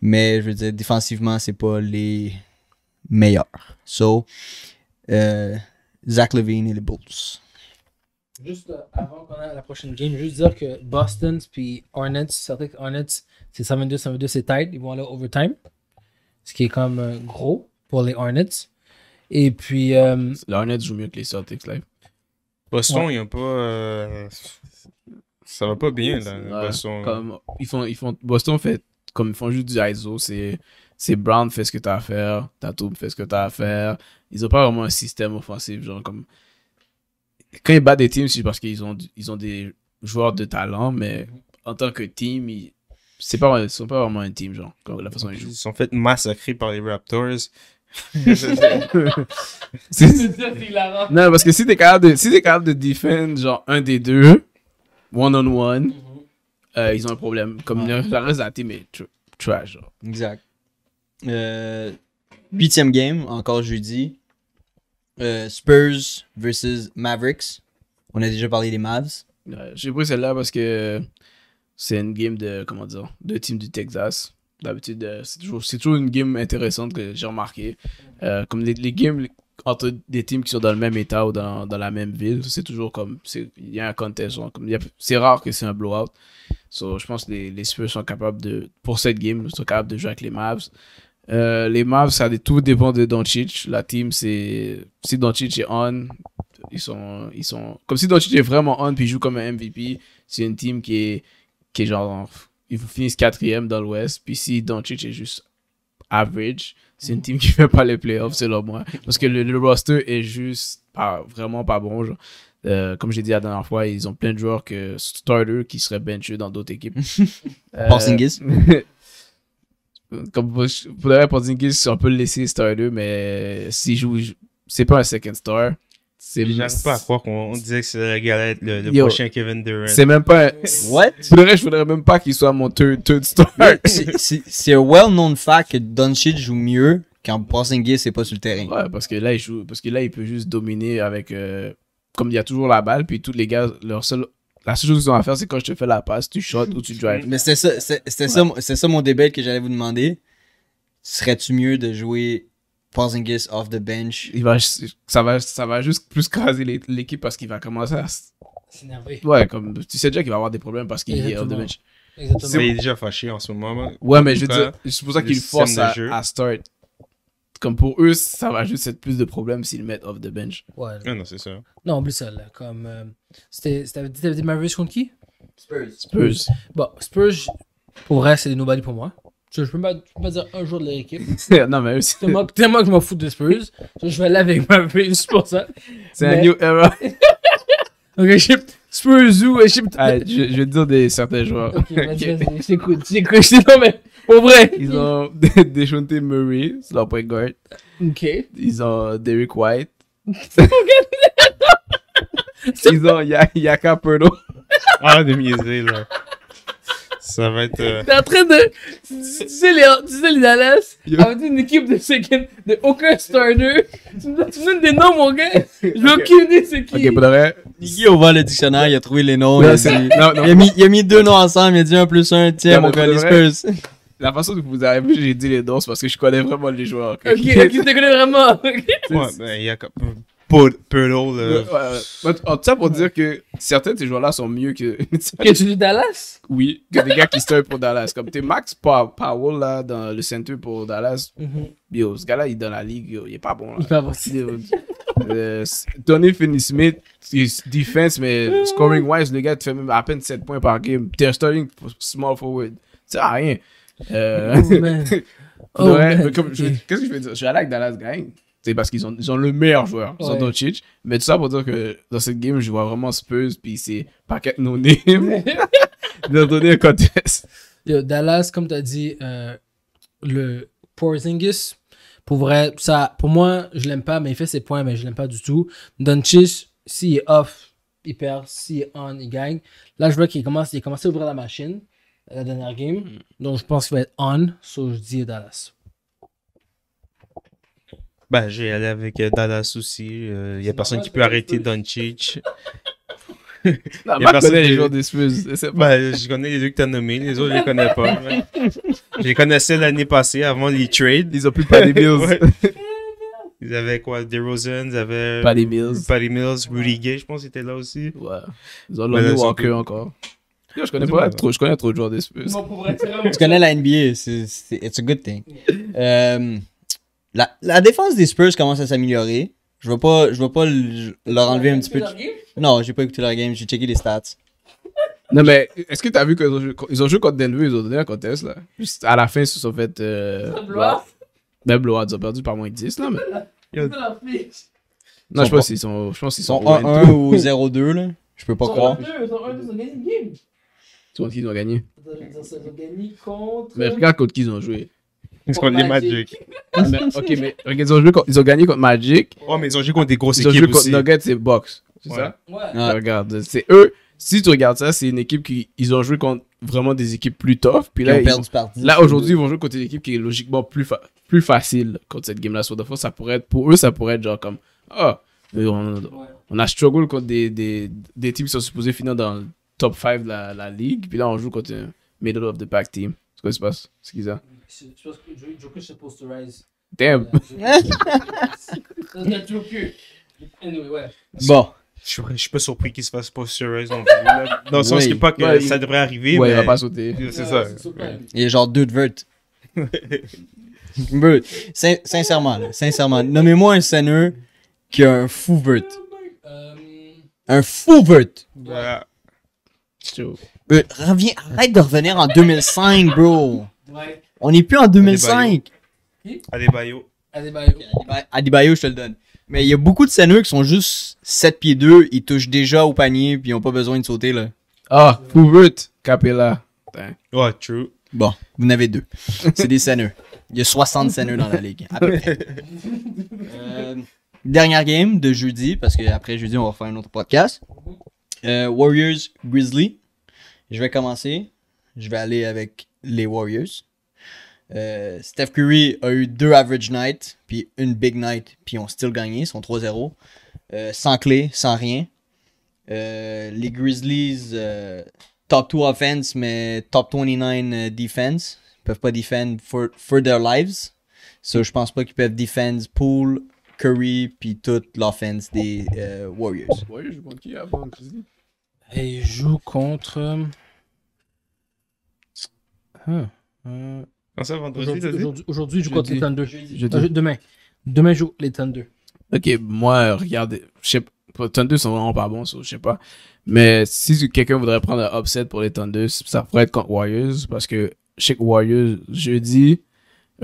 Mais je veux dire, défensivement, c'est pas les meilleur. So, euh, Zach Levine et les Bulls. Juste euh, avant qu'on aille la prochaine game, juste dire que Boston puis Hornets, Celtics Hornets, c'est 122, 122, c'est tight. Ils vont aller overtime, ce qui est comme euh, gros pour les Hornets. Et puis. les Hornets jouent mieux que les Celtics là. Boston, ils n'ont pas. ça va pas bien là. Boston. Comme, ils font, ils font, Boston fait comme ils font juste du ISO, c'est c'est Brown fait ce que t'as à faire, Tatum fait ce que t'as à faire. Ils ont pas vraiment un système offensif, genre comme. Quand ils battent des teams, c'est parce qu'ils ont, ils ont des joueurs de talent, mais en tant que team, ils c'est pas sont pas vraiment un team genre comme la façon ils jouent ils sont fait massacrer par les Raptors c'est non parce que si t'es capable de si capable de défendre genre un des deux one on one ils ont un problème comme le reste de la team est trash exact 8 euh, huitième game, encore jeudi. Euh, Spurs versus Mavericks. On a déjà parlé des Mavs. J'ai pris celle-là parce que c'est une game de, comment dire, de team du Texas. D'habitude, euh, c'est toujours, une game intéressante que j'ai remarqué. comme les, games entre des teams qui sont dans le même état ou dans, la même ville, c'est toujours comme. Il y a un contest. C'est rare que c'est un blowout. je pense que les, Spurs sont capables de. Pour cette game, sont capables de jouer avec les Mavs. Euh, les Mavs, ça tout dépend de Doncic. La team, c'est si Doncic est on, ils sont, ils sont comme si Doncic est vraiment on puis joue comme un MVP. C'est une team qui est, qui genre, ils finissent quatrième dans l'Ouest. Puis si Doncic est juste average, c'est une mhm. team qui fait pas les playoffs selon moi, parce que le, roster est juste pas, vraiment pas bon. Genre. Euh, comme j'ai dit la dernière fois, ils ont plein de joueurs que starter qui seraient benchés dans d'autres équipes. euh, Porzingis comme pour, pour la si on peut le laisser star 2, mais s'il joue, c'est pas un second star. J'arrive pas à croire qu'on disait que c'est la galette le prochain Kevin Durant. C'est même pas. Un... What? je voudrais même pas qu'il soit mon third, star. c'est un well-known fact que Doncic joue mieux quand Porzingis c'est pas sur le terrain. Ouais, parce que là, il joue, parce que là, il peut juste dominer avec. Euh, comme il y a toujours la balle, puis tous les gars, leur seul la seule chose qu'ils ont à faire, c'est quand je te fais la passe, tu shot ou tu drives. Mais c'est ça, ça, mon débat que j'allais vous demander. Serais-tu mieux de jouer Porzingis off the bench? Il va, ça, va, ça va juste plus craser l'équipe parce qu'il va commencer à s'énerver. Ouais, comme tu sais déjà qu'il va avoir des problèmes parce qu'il est off the bench. il est déjà fâché en ce moment. Ouais, mais je veux dire, c'est pour qu'il force à start comme pour eux, ça va juste être plus de problèmes s'ils mettent off the bench. Ouais. Ah non, c'est ça. Non, en plus, ça, là, comme. Euh, c'était, t'avais dit Mavericks contre qui Spurs. Spurs. Bon, Spurs, pour vrai, c'est des nobody pour moi. Je, peux pas, dire un jour de leur équipe. non, mais c'est. Tellement, tellement que je m'en fous de Spurs. Je, vais aller avec Mavericks pour ça. C'est un new era. Ok, je Spurs ah, je je, vais te dire des certains joueurs. Ok, vas-y, vas-y, j'écoute, j'écoute. Non, mais pour vrai. Ils ont Deshonte Murray, c'est leur point guard. Ok. Ils ont Derek White. Ils ont Yaka Purdo. Ah, de miser, là. Ça va être. Euh... T'es en train de. Tu, sais, les, tu sais les Dallas, avec une équipe de second, de aucun starter. Tu me, donnes des noms, mon gars. Je veux aucune idée c'est qui. Ok, pour de vrai. Niki a le dictionnaire, il a trouvé les noms. il, a a mis, il, a mis, deux noms ensemble, il a dit un plus un, tiens, mon gars, les La façon dont vous avez vu, j'ai dit les noms, c'est parce que je connais vraiment les joueurs. Ok, ok tu te connais vraiment. ouais, ben, il y a comme pour euh. En tout ça pour dire que certains de ces joueurs-là sont mieux que. que tu dis Dallas Oui, que des gars qui stirent pour Dallas. Comme t'es Max Powell là, dans le centre pour Dallas. Mm-hmm. ce gars-là, il est dans la ligue, il est pas bon. Là. Il est pas bon. Euh, Tony Finney Smith, defense, mais scoring-wise, le gars tu fait même à peine 7 points par game. T'es starting small forward. Ça rien. Qu'est-ce que je veux dire Je suis allé avec Dallas gagne. C'est parce qu'ils ont, ils ont le meilleur joueur, ils ont Doncic. Mais tout ça pour dire que dans cette game, je vois vraiment Spurs, puis c'est paquet non name. ont donné un Dallas, comme tu as dit, euh, le Porzingis, pour ça, pour moi, je l'aime pas, mais il fait ses points, mais je l'aime pas du tout. Doncic, s'il est off, il perd. S'il est on, il gagne. Là, je vois qu'il commence, il à ouvrir la machine la dernière game. Hmm. Donc, je pense qu'il va être on, so je dis Dallas. Ben, j'ai allé avec euh, Dallas aussi. Il euh, n'y a personne qui peut arrêter Doncic. non, mais personne les joueurs des Spurs. Ben, je connais les deux que tu as nommés. Les autres, je les connais pas. je les connaissais l'année passée avant les trades. Ils ont plus pas les Bills. Ils avaient quoi DeRozan, ils avaient. Euh, Paddy Mills. Paddy Mills, Rudy Gay, je pense, était là aussi. Ouais. Ils ont ben, Lonnie Walker encore. Yo, je connais pas, trop, je connais trop de joueurs des Spurs. tu connais la NBA, c'est, it's a good thing. La, la défense des Spurs commence à s'améliorer. Je ne vais pas, je pas leur enlever un petit peu. de- Non, j'ai pas écouté leur game, j'ai checké les stats. Non, mais est-ce que tu as vu qu'ils ont, joué- contre Denver, ils ont donné un contest, là? Juste à la fin, ils se sont fait. Euh, blowout. Ben, ils ont perdu par moins de 10, là, mais. Non, je sont pense qu'ils sont. Je pense qu'ils Ils sont 1-1 ou 0-2, là. Je peux pas croire. Ils ont gagné. Ils ont gagné contre. Mais regarde contre qui ils ont joué. Ils ont les Magic. Ah, ok, mais ils, ont gagné contre Magic. Oh mais ils ont joué contre des grosses équipes. Ils ont joué contre Nuggets et Box. C'est ça? Ah, ouais. regarde, c'est eux. Si tu regardes ça, c'est une équipe qui. Ils ont joué contre vraiment des équipes plus tough. Puis là, ils là aujourd'hui, ils vont jouer contre une équipe qui est logiquement plus, facile contre cette game-là. ça pourrait être, pour eux, ça pourrait être genre comme. oh, on, a struggle contre des, des, teams qui sont supposés finir dans le top 5 de la, la ligue. Puis là, on joue contre un middle of the pack team. C'est quoi qui se passe? C'est qui ça? Joker supposed to rise. Damn. That's euh, Joker. Anyway, ouais. Bon. Je suis pas surpris qu'il se fasse posterize non plus. Dans le sens que pas que ça devrait arriver. Ouais, mais... il va pas sauter. C'est ça. Ouais. Il est genre dude vert. vert. sincèrement, sincèrement, nommez-moi un seigneur qui a un fou vert. Euh, un fou vert. Ouais. Euh, reviens, arrête de revenir en 2005, bro. Ouais. On n'est plus en 2005. Des Adebayo. Adebayo. je te le donne. Mais il y a beaucoup de seniors qui sont juste 7 pieds 2, ils touchent déjà au panier, puis ils n'ont pas besoin de sauter, là. Ah, Fouvert, Capella. Ouais, true. Bon, vous n'avez deux. C'est des seniors. Il y a 60 seniors dans la ligue, euh, dernière game de jeudi, parce qu'après jeudi, on va faire un autre podcast. Euh, Warriors Grizzly. Je vais commencer. Je vais aller avec les Warriors. Euh, Steph Curry a eu deux average nights, puis une big night, puis ont still gagné, sont 3-0. Euh, sans clé, sans rien. Euh, les Grizzlies, top 2 offense, mais top 29 defense. Ils peuvent pas defend for, their lives. So, je pense pas qu'ils peuvent defend Pool, Curry, puis toute l'offense des Warriors. Et ils jouent contre. Huh. Aujourd'hui, je joue je compte les 32. Jeudi. Euh, demain. Demain, joue les t2 Ok, moi, regardez, je sais pas, 2 sont vraiment pas bons, je sais pas. Mais si quelqu'un voudrait prendre un upset pour les 2, ça pourrait être contre Warriors parce que je Warriors, jeudi,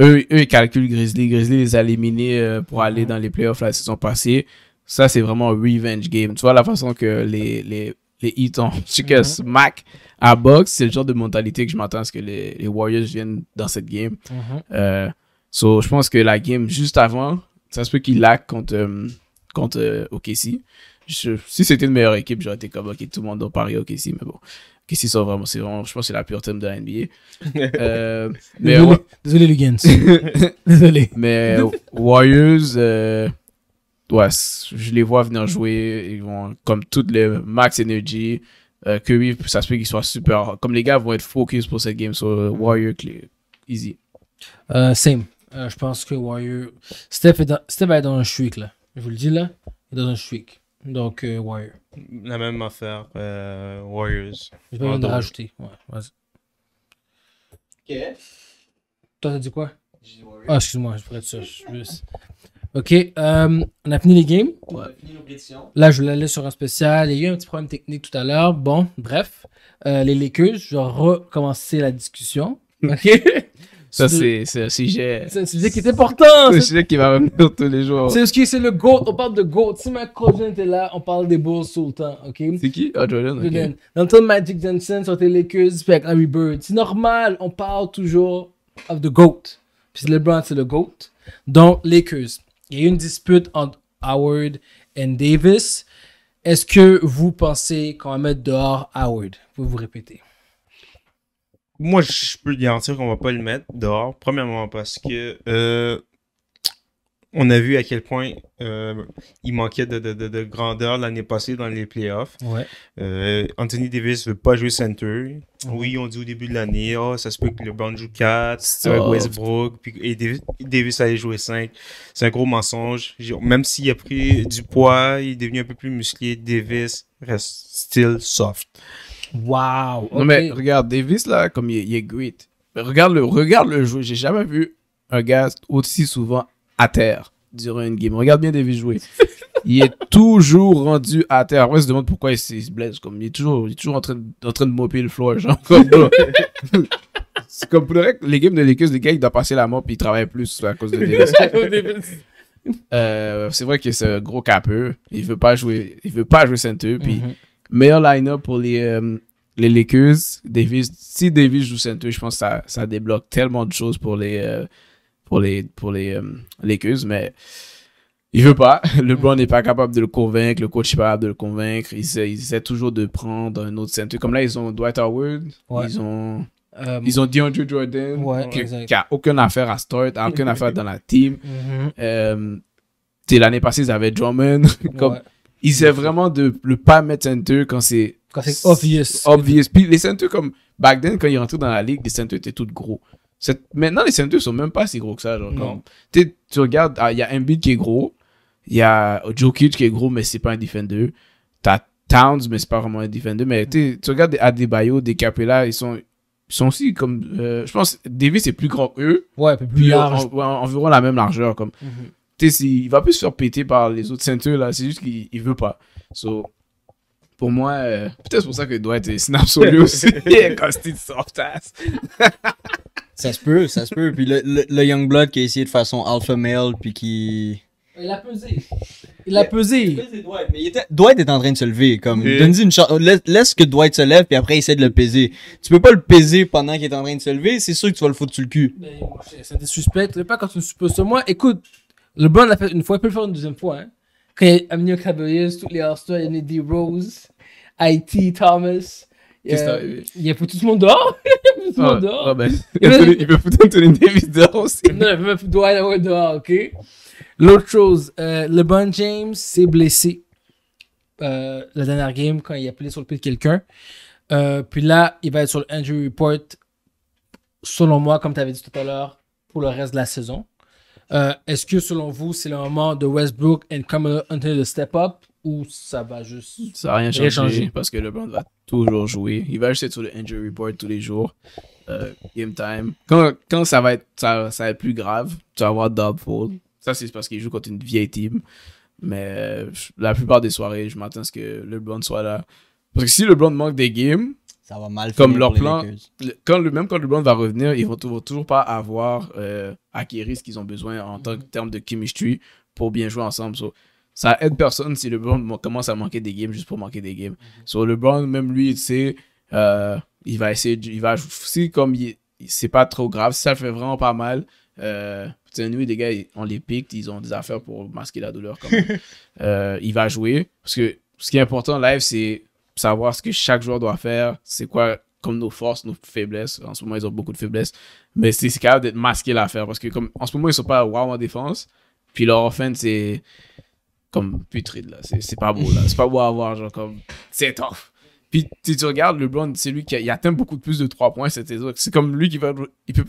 eux, ils calculent Grizzly. Grizzly les a éliminés euh, pour aller dans les playoffs la saison passée. Ça, c'est vraiment un revenge game. Tu vois la façon que les, les ils hits ont que smack à box. C'est le genre de mentalité que je m'attends à ce que les, Warriors viennent dans cette game. Mhm. Euh, so, je pense que la game juste avant, ça se peut qu'ils lac contre, euh, contre euh, OKC. si c'était une meilleure équipe, j'aurais été comme, ok, tout le monde doit parier OKC, mais bon. OKC, sont vraiment, c'est vraiment, je pense que c'est la pure thème de la NBA. mais, désolé, désolé, Lugans. désolé. Mais Warriors, ouais, je les vois venir jouer. Ils vont, comme toutes les max energy. Euh, que oui, ça se fait qu'ils soient super. Comme les gars vont être focus pour cette game sur so, Warrior, easy. Euh, same. Euh, je pense que Warrior. Steph est, dans... Steph est dans un streak, là. Je vous le dis, là. Il est dans un streak. Donc, Warrior. La même affaire. Warriors. Je vais en rajouter. Ouais, vas-y. Ok. Toi, t'as dit quoi? J'ai dit Warrior. Ah, excuse-moi, je pourrais être sûr. OK. Euh, on a fini les games. On a fini Là, je voulais aller sur un spécial. Il y a eu un petit problème technique tout à l'heure. Bon, bref. Euh, les Lakers, je vais recommencer la discussion. OK? Ça, c'est un sujet. C'est un sujet qui est important. C'est un sujet qui va revenir tous les jours. C'est ce c'est le GOAT. On parle de GOAT. Si ma cousine était là, on parle des Bulls tout le temps. OK? C'est qui? Ah, oh, Jordan. Dans Magic Johnson sur les Lakers, avec Harry Bird. C'est normal. On parle toujours de GOAT. Puis LeBron, c'est le GOAT. Donc, Lakers. Il y a eu une dispute entre Howard et Davis. Est-ce que vous pensez qu'on va mettre dehors Howard Vous vous répétez. Moi, je peux garantir qu'on va pas le mettre dehors. Premièrement, parce que euh, on a vu à quel point euh, il manquait de, grandeur l'année passée dans les playoffs. Ouais. Euh, Anthony Davis ne veut pas jouer center. Oui, on dit au début de l'année, oh, ça se peut que le band joue 4, oh. Euh, Westbrook, puis, et Davis, allait jouer 5. C'est un gros mensonge. Même s'il a pris du poids, il est devenu un peu plus musclé. Davis reste still soft. Wow! Non, mais regarde, Davis, là, comme il est, il great. Regarde le, regarde le jeu. J'ai jamais vu un gars aussi souvent à terre durant une game. Regarde bien David jouer. Il est toujours rendu à terre. Moi, je me demande pourquoi il se blesse. Comme, il, est toujours, il est toujours en train, de, en train de mopper le floor. Genre, c'est comme pour le les games de Lakers, les gars, ils doivent passer la mort puis ils travaillent plus à cause de euh, c'est vrai que c'est gros capeux. Il veut pas jouer, il veut pas jouer center. Puis, mm-hmm. meilleur line-up pour les, euh, les Lakers, Davis. Si Davis joue center, je pense que ça, ça débloque tellement de choses pour les. Euh, pour les, pour les euh, Lakers, mais il veut pas. le LeBron n'est pas capable de le convaincre, le coach n'est pas capable de le convaincre. Il essaie, toujours de prendre un autre centre. Comme là, ils ont Dwight Howard, ils ont. Euh, ils ont DeAndre Jordan, qui, n'a a aucune affaire à start, n'a aucune affaire dans la team. Mm-hmm. Euh, l'année passée, ils avaient Drummond. comme, Ils essaient vraiment de ne pas mettre un centre quand c'est. Quand c'est obvious. Obvious. Puis les centres comme back then, quand ils rentraient dans la ligue, les centres étaient tous gros. Maintenant, les ceintures sont même pas si gros que ça. Genre, tu regardes, ah, il y a Embiid qui est gros, il y a Jokic qui est gros, mais c'est pas un defender. as Towns, mais c'est pas vraiment un defender. Mais tu regardes Adebayo, des Capella, ils sont, sont aussi comme. Euh, je pense Davis est plus grand qu'eux. Ouais, plus, large. environ la même largeur. Comme. Mhm. il va plus se faire péter par les autres ceintures, là. C'est juste qu'il veut pas. So, pour moi, euh, peut-être c'est pour ça que doit être snap sur lui aussi. Quand soft Ça se peut, ça se peut. Puis le, le, le Youngblood qui a essayé de façon alpha male, puis qui. Il a pesé. Il a pesé. Il a pesé Dwight, mais Dwight est en train de se lever. Comme, donne une chance. Laisse, que Dwight se lève, puis après, essaie de le peser. Tu peux pas le peser pendant qu'il est en train de se lever. C'est sûr que tu vas le foutre sur le cul. Mais ça suspect. sais Pas quand tu me supposes sur moi. Écoute, le bon l'a fait une fois, il peut le faire une deuxième fois. Hein. Quand il a amené tous les All-Stars, il a rose IT, Thomas il il a foutu tout le monde dehors. il a foutu tout le monde ah, dehors. Ah, bah, il peut foutre Anthony Davis dehors aussi. Non, il peut foutre dehors, ok? L'autre chose, euh, LeBron James s'est blessé euh, la dernière game quand il a appelé sur le pied de quelqu'un. Euh, puis là, il va être sur le injury report, selon moi, comme tu avais dit tout à l'heure, pour le reste de la saison. Euh, est-ce que selon vous, c'est le moment de Westbrook et come Anthony de step up ou ça va juste. Ça va rien changer. parce que le blonde va toujours jouer. Il va juste être sur le injury report tous les jours. Euh, game time. Quand, quand, ça, va être, ça, va être plus grave, tu vas avoir double Ça, c'est parce qu'il joue contre une vieille team. Mais euh, la plupart des soirées, je m'attends à ce que blonde soit là. Parce que si le blonde manque des games, ça va mal comme leur plan, quand le, même quand le blonde va revenir, ils vont, toujours pas avoir euh, acquérir ce qu'ils ont besoin en tant terme de chemistry pour bien jouer ensemble ça aide personne si le LeBron commence à manquer des games juste pour manquer des games. Mhm. Sur le LeBron, même lui, il sais, euh, il va essayer, il va, si comme c'est pas trop grave, ça fait vraiment pas mal, euh, nous, les gars, on les pique, ils ont des affaires pour masquer la douleur. Quand euh, il va jouer. Parce que ce qui est important live, c'est savoir ce que chaque joueur doit faire, c'est quoi comme nos forces, nos faiblesses. En ce moment, ils ont beaucoup de faiblesses. Mais c'est capable d'être masqué l'affaire. Parce que comme en ce moment, ils sont pas wow en défense. Puis leur offense, c'est comme putride là. C'est pas beau là. C'est pas beau à voir, genre comme c'est top Puis si tu regardes, le LeBron, c'est lui qui atteint beaucoup plus de 3 points, c'était C'est comme lui qui va. Il peut,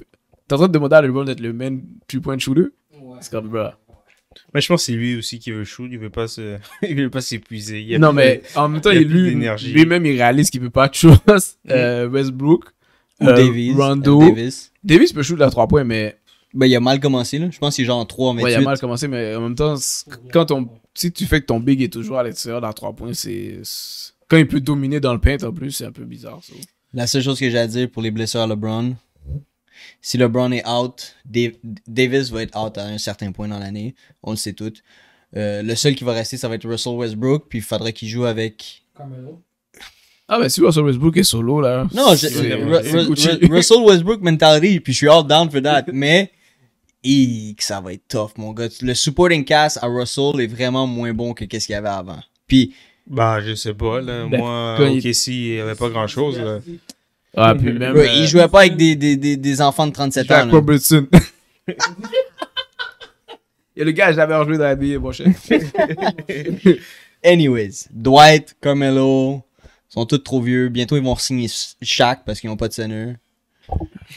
t'es en train de demander à le LeBron d'être le main 3 point shooter ouais. C'est comme, Mais je pense c'est lui aussi qui veut shoot, il veut pas se, il veut pas s'épuiser. Non, mais en même temps, il, lui, lui-même, il réalise qu'il peut pas shoot. euh, mm. Westbrook, Ou euh, Davis, euh, Davis. Davis peut shoot à 3 points, mais. Ben, il a mal commencé, là. Je pense qu'il est genre en 3 mais Ouais, il a mal commencé, mais en même temps, quand on si tu fais que ton big est toujours à l'extérieur dans trois points, c'est. Quand il peut dominer dans le paint en plus, c'est un peu bizarre ça. La seule chose que j'ai à dire pour les blessures à LeBron, si LeBron est out, Davis va être out à un certain point dans l'année. On le sait toutes. Euh, le seul qui va rester, ça va être Russell Westbrook. Puis il faudrait qu'il joue avec. Camelo. Ah, ben si Russell Westbrook est solo, là. Non, Russell Westbrook mentality. Puis je suis all down for that. mais ça va être tough, mon gars. Le supporting cast à Russell est vraiment moins bon que ce qu'il y avait avant. Puis. Bah, je sais pas, là. Ben, Moi, au il... il n'y avait pas grand-chose, Ah, puis même. Il euh, jouait pas avec des, enfants de 37 ans. Il y a le gars j'avais enjoué dans la vie, mon cher. Anyways, Dwight, Carmelo, sont tous trop vieux. Bientôt, ils vont signer chaque parce qu'ils n'ont pas de sonneur.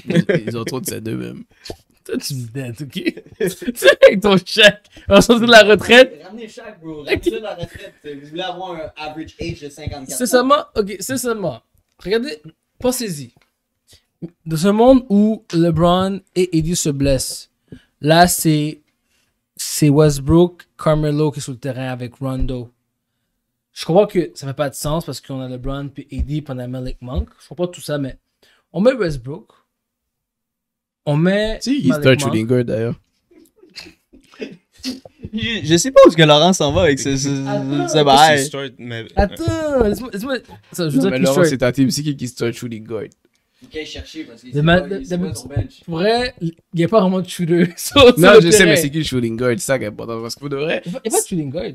Ils ont trop de deux même tu me dettes, ok? tu sais, avec ton chèque, on va sortir de la retraite. Ramenez chèque, bro. Ramenez okay. de la retraite. Vous voulez avoir un average age de 54 C'est seulement, ok, c'est seulement. Regardez, pensez-y. Dans ce monde où LeBron et Eddie se blessent, là, c'est, c'est Westbrook, Carmelo qui est sur le terrain avec Rondo. Je crois que ça fait pas de sens parce qu'on a LeBron puis Eddie pendant Malik Monk. Je crois pas tout ça, mais on met Westbrook, on met. Tu sais, il est un shooting guard d'ailleurs. Je, je sais pas où est-ce que Laurent s'en va avec ce, ce, euh, Attends, laisse-moi. Laisse Laurent, c'est un team c'est qui qui un shooting guard. Il chercher parce qu'il Pour vrai, il n'y a pas vraiment de shooter. non, je sais, mais c'est qui le shooting guard C'est ça qui est important parce que vous devrez. Il n'y a, pas de shooting guard.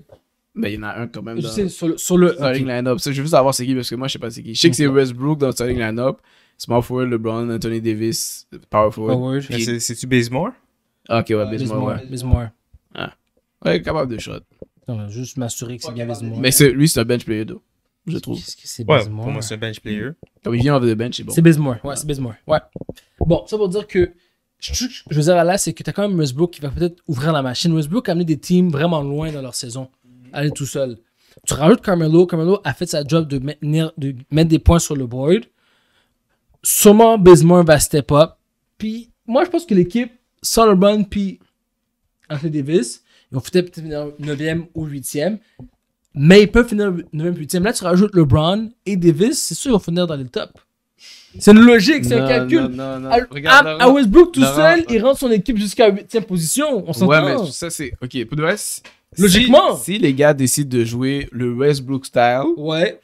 Mais il y en a un quand même. Je dans, sais, sur le, sur le starting okay. line-up. Je veux savoir c'est qui parce que moi, je sais pas c'est qui. Je sais que c'est Westbrook dans le starting line-up. Small forward, LeBron, Anthony Davis, power forward. C'est-tu Bazemore? Ah, ok, ouais, ouais Bazemore, ouais. Ah. capable de shot. juste m'assurer que c'est bien Bazemore. Mais lui, c'est un bench player, je trouve. Qu'est-ce que c'est Ouais, pour moi, c'est un bench player. Comme il vient de le bench, c'est bon. C'est Bazemore, ouais, c'est Bazemore, ouais. Bon, ça pour dire que je veux dire là, c'est que tu as quand même Westbrook qui va peut-être ouvrir la machine. Westbrook a amené des teams vraiment loin dans leur saison, aller tout seul. Tu rajoutes Carmelo. Carmelo a fait sa job de, maintenir, de mettre des points sur le board sûrement Bismarck va step up. Puis moi, je pense que l'équipe, Solomon puis Anthony Davis, ils vont peut-être finir 9e ou 8e. Mais ils peuvent finir 9e, ou 8e. Là, tu rajoutes LeBron et Davis, c'est sûr qu'ils vont finir dans les top. C'est une logique, c'est un calcul. Non, à, Westbrook tout seul, il rend son équipe jusqu'à 8 e position. On s'entend. Ouais, mais ça, c'est. Ok, pour le reste. Logiquement. Si, les gars décident de jouer le Westbrook style. Ouais.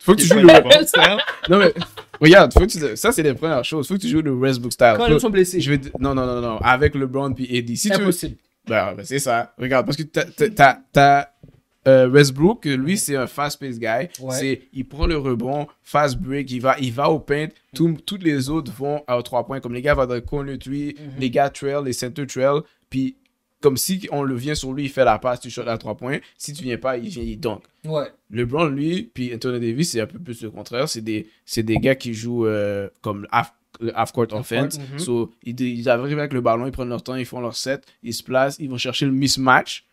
Faut que tu joues le Westbrook style. Non, mais Regarde, faut que tu, ça, c'est les premières choses. Faut que tu joues le Westbrook style. Quand ils sont blessés. Je vais, non, non, non, non. Avec LeBron puis Eddie Si Impossible. Ben, ben, c'est ça. Regarde, parce que t'as euh, Westbrook, lui, c'est un fast-paced guy. il prend le rebond, fast break, il va, il va au paint. tous toutes les autres vont à trois points. Comme les gars vont dans le corner mhm. les gars trail, les center trail. Puis comme si on le vient sur lui, il fait la passe, tu shoots à trois points. Si tu viens pas, il vient, il dunk. Ouais. LeBron, lui, puis Anthony Davis, c'est un peu plus le contraire. C'est des, des gars qui jouent euh, comme half, court offense. Mm-hmm. ils, arrivent avec le ballon, ils prennent leur temps, ils font leur set, ils se placent, ils vont chercher le mismatch.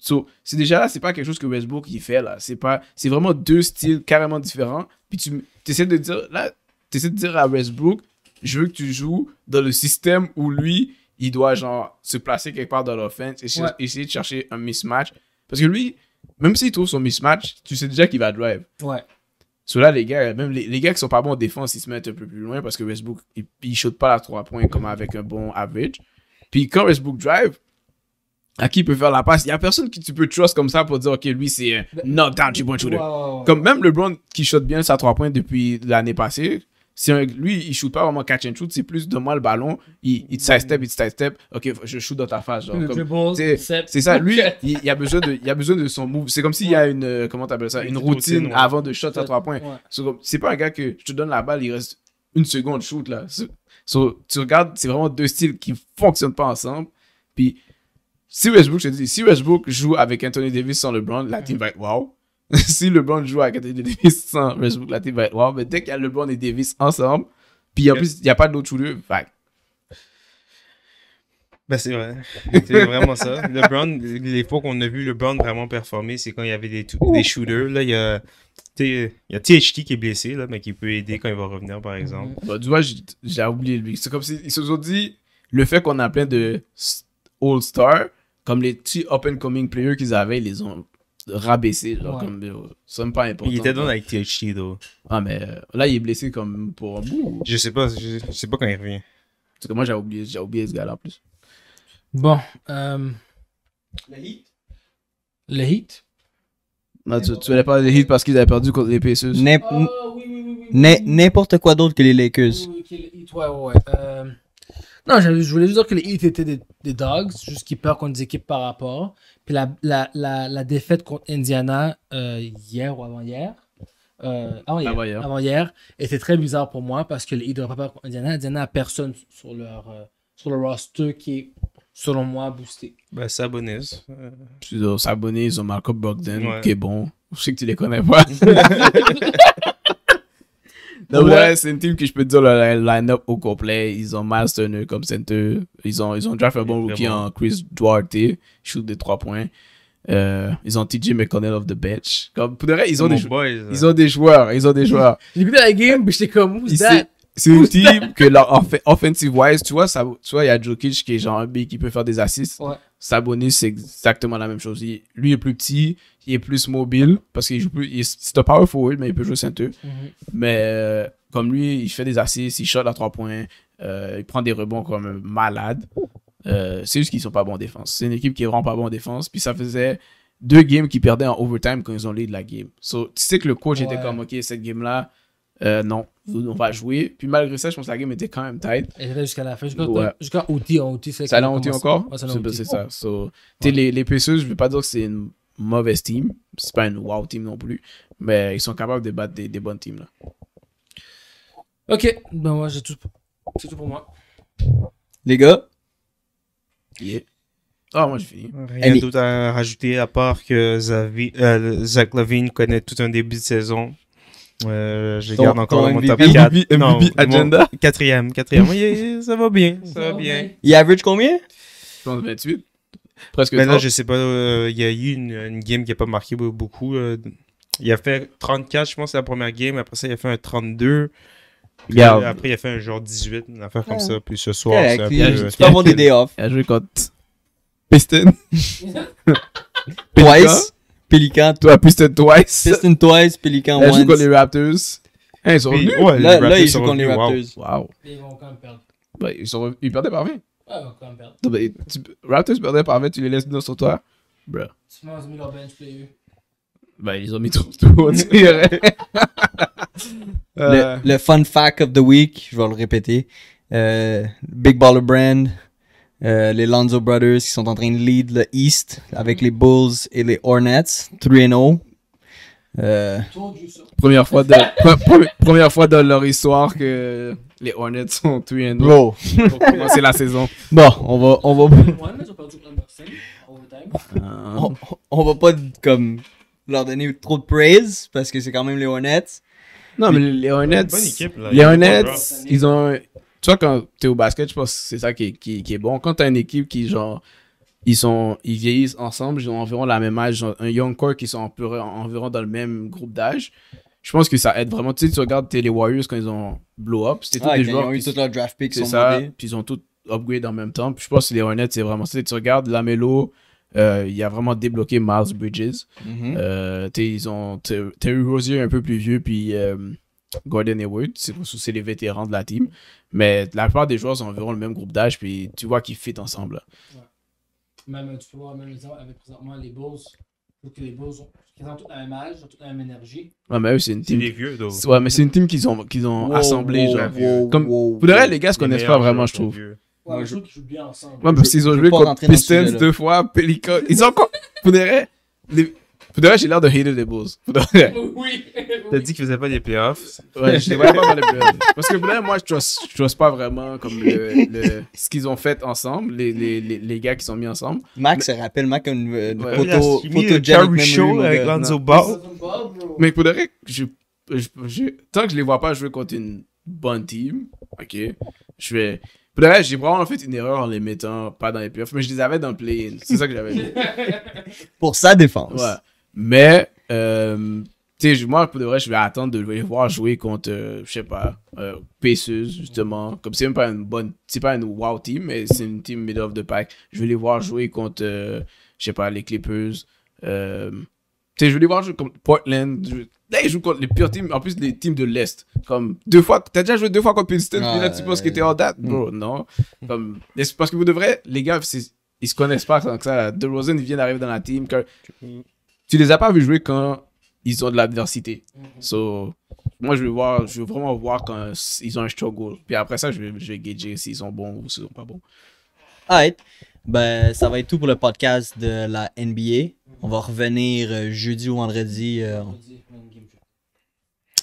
c'est déjà là, c'est pas quelque chose que Westbrook il fait là. C'est pas, c'est vraiment deux styles carrément différents. Puis tu essaies de dire là, essaies de dire à Westbrook, je veux que tu joues dans le système où lui il doit genre se placer quelque part dans l'offense et essayer de chercher un mismatch. Parce que lui, même s'il trouve son mismatch, tu sais déjà qu'il va drive. Ouais. Cela, les gars, même les, gars qui sont pas bons en défense, ils se mettent un peu plus loin parce que Westbrook, il, ne shoot pas à trois points comme avec un bon average. Puis quand Westbrook drive, à qui il peut faire la passe, il y a personne qui tu peux trust comme ça pour dire, OK, lui, c'est un knockdown, tu bon shooter. Comme même LeBron qui shot bien sa trois points depuis l'année passée, lui, il shoot pas vraiment catch and shoot, c'est plus donne-moi le ballon, il, il step, il step, ok, je shoot dans ta face. C'est ça, lui, il, a besoin de, il a besoin de son move. C'est comme s'il y a une, euh, comment ça, une, routine, avant de shot à trois points. C'est pas un gars que je te donne la balle, il reste une seconde shoot là. tu regardes, c'est vraiment deux styles qui fonctionnent pas ensemble. Puis, si Westbrook, si Westbrook joue avec Anthony Davis sans LeBron, la team va être wow. si LeBron joue à côté de Davis sans Westbrook, la team va être wow. Mais dès qu'il y a LeBron et Davis ensemble, puis en plus, il n'y a pas d'autre shooters, fait. Ben, c'est vrai. C'est vraiment ça. LeBron, les fois qu'on a vu LeBron vraiment performer, c'est quand il y avait des, shooters. Là, il y a. y a THT qui est blessé, là, mais qui peut aider quand il va revenir, par mhm. exemple. Bah, du vois, j'ai oublié lui. C'est comme si ils se sont dit le fait qu'on a plein de All-Stars, comme les petits up-and-coming players qu'ils avaient, ils les ont rabaissé. Genre, comme, c'est même pas important. Il était dans avec THT, Ah, mais euh, là, il est blessé comme pour un Je sais pas, je, sais pas quand il revient. Parce que moi, j'ai oublié, j'ai oublié ce gars-là en plus. Bon. Euh... Le Heat Le Heat Non, tu, voulais pas le Heat parce qu'ils avaient perdu contre les Pacers. Oh, oui, oui, oui, N'importe quoi d'autre que les Lakers. le Heat, euh, Non, je, voulais juste dire que les Heat étaient des, des dogs, juste qu'ils perdent contre des équipes par rapport. Puis la, la, la, défaite contre Indiana euh, hier ou euh, avant-hier. avant-hier, avant-hier. était très bizarre pour moi parce que les Heat pas contre Indiana. Indiana a personne sur leur euh, sur le roster qui est, selon moi, boosté. Ben, Sabonis. Oh, Sabonis, ils ont Marco Bogdan, qui est bon. Je sais que tu les connais pas. ouais, c'est une team que je peux te dire, le line-up au complet. Ils ont Miles Turner comme center. Ils ont, ils ont draft un bon rookie en Chris Duarte, shoot des 3 points. Euh, ils ont TJ McConnell of the bench. Comme, pour de vrai, ils ont, des, joueurs. Ils ont des joueurs. J'ai écouté la game, j'étais comme, C'est une team que leur offensive wise, tu vois, ça, il y a Jokic qui est genre un B qui peut faire des assists. sa Sabonis, c'est exactement la même chose. lui est plus petit, qui est plus mobile, parce qu'il joue plus. C'est un power forward, mais il peut jouer ceinture. Mhm. Mais euh, comme lui, il fait des assises il shot à trois points, euh, il prend des rebonds comme malade. Euh, c'est juste qu'ils sont pas bons en défense. C'est une équipe qui rend vraiment pas bon en défense. Puis ça faisait deux games qui perdaient en overtime quand ils ont lead la game. So, tu sais que le coach était comme, OK, cette game-là, euh, non, on va jouer. Puis malgré ça, je pense que la game était quand même tight. jusqu'à la fin, jusqu'à ouais. jusqu outil en hein, Ça allait en encore? c'est ça. So, les, les je ne veux pas dire que c'est une mauvaise team. C'est pas une wow team non plus, mais ils sont capables de battre des, bonnes teams. Là. Ok, ben moi tout. C'est tout pour moi. Les gars. Ah, moi Rien d'autre à rajouter à part que euh, Zach Levine connaît tout un début de saison. Euh, je garde encore mon MVP, top 4. MVP, non, agenda. quatrième, quatrième. oui, ça va bien, ça, va, bien. bien. Il average combien? 28. Mais là, je sais pas, euh, il y a eu une, game qui a pas marqué beaucoup. Euh, il a fait 34, je pense, c'est la première game. Après ça, il a fait un 32. Après, il a fait un genre 18, une affaire comme ça. Puis ce soir, c'est un il, peu. Euh, off. a joué contre Piston. Twice. Pelican. Toi, Piston Twice. Piston Twice, Pelican Once. Il a contre les Raptors. ils sont là, ils contre les Raptors. Wow. Ils vont quand même perdre. Ben, ils, perdaient par 20. Ouais, on va quand même perdre. mais tu, Raptors par tu les laisses nous sur toi. Tu Sinon, ils ont mis leur bench player. Ben, ils ont mis trop on dirait. Euh. le, fun fact of the week, je vais le répéter. Euh, Big Baller Brand, euh, les Lonzo Brothers qui sont en train de lead le East avec les Bulls et les Hornets, 3-0. Euh, première fois de première fois dans leur histoire que les Hornets sont twins un pour commencer la saison. Bon, on va on va euh. on, on, va pas comme leur donner trop de praise parce que c'est quand même les Hornets. Non, mais les Hornets, les Hornets, ils ont tu vois quand t'es au basket, je pense que c'est ça qui, qui, qui est bon quand t'as une équipe qui genre ils, sont, ils vieillissent ensemble, ils ont environ la même âge, un young core qui sont environ dans le même groupe d'âge. Je pense que ça aide vraiment. Tu sais, tu regardes les Warriors quand ils ont blow up, c'était ah, tous des joueurs. Ils ont eu toute leur draft pick, c'est ça. Puis ils ont tout upgrade en même temps. je pense que les Hornets, c'est vraiment ça. Tu regardes Lamelo, euh, il a vraiment débloqué Miles Bridges. Mm ils ont Terry Rozier un peu plus vieux, puis euh, Gordon Hayward. C'est les vétérans de la team. Mais la plupart des joueurs ont environ le même groupe d'âge, puis tu vois qu'ils fit ensemble. Ouais. Même, tu peux voir, même avec présentement les Bulls. Je que les Bulls ont, ils ont tout la même âge, ils ont même énergie. Ouais, mais eux, c'est une team. C'est des vieux, donc. Ouais, mais c'est une team qu'ils ont, qu'ils ont assemblée, genre. comme, pour les gars se connaissent pas vraiment, je trouve. Ouais, je trouve qu'ils jouent bien ensemble. Ouais, parce qu'ils ont joué contre Pistons deux fois, Pelicans. Ils ont quoi... Pour pour j'ai l'air de hater les Bulls. Oui. T'as dit qu'ils faisaient pas des playoffs. Ouais, je les voyais pas dans les playoffs. Parce que pour moi, je ne je trust pas vraiment comme ce qu'ils ont fait ensemble, les, les, les, gars qui sont mis ensemble. Max ça rappelle, moi une euh, photo, photo Jerry Show avec euh, Lonzo Mais pour je, je, tant que je les vois pas jouer contre une bonne team, ok, je vais. Pour j'ai probablement fait une erreur en les mettant pas dans les playoffs, mais je les avais dans le play-in. C'est ça que j'avais dit. Pour sa défense. Ouais. Mais, euh, tu sais, moi, pour de vrai, je vais attendre de les voir jouer contre, euh, je sais pas, euh, Paceuse, justement. Comme c'est même pas une bonne, c'est pas une wow team, mais c'est une team middle of the pack. Je vais les voir jouer contre, euh, je sais pas, les Clippers. tu sais, je vais les voir jouer contre Portland. Là, ils jouent contre les pires teams, en plus les teams de l'Est. Comme deux fois, t'as déjà joué deux fois contre Princeton, là tu penses que t'es en date, bro. Non. Comme, parce que vous devrez, les gars, ils se connaissent pas tant que ça. DeRozan, vient d'arriver dans la team. Que tu les as pas vu jouer quand ils ont de l'adversité. Mhm. So, moi, je veux, voir, je veux vraiment voir quand ils ont un struggle. Puis après ça, je vais, je gager s'ils sont bons ou s'ils sont pas bons. Alright. Ben, ça va être tout pour le podcast de la NBA. On va revenir euh, jeudi ou vendredi. Euh,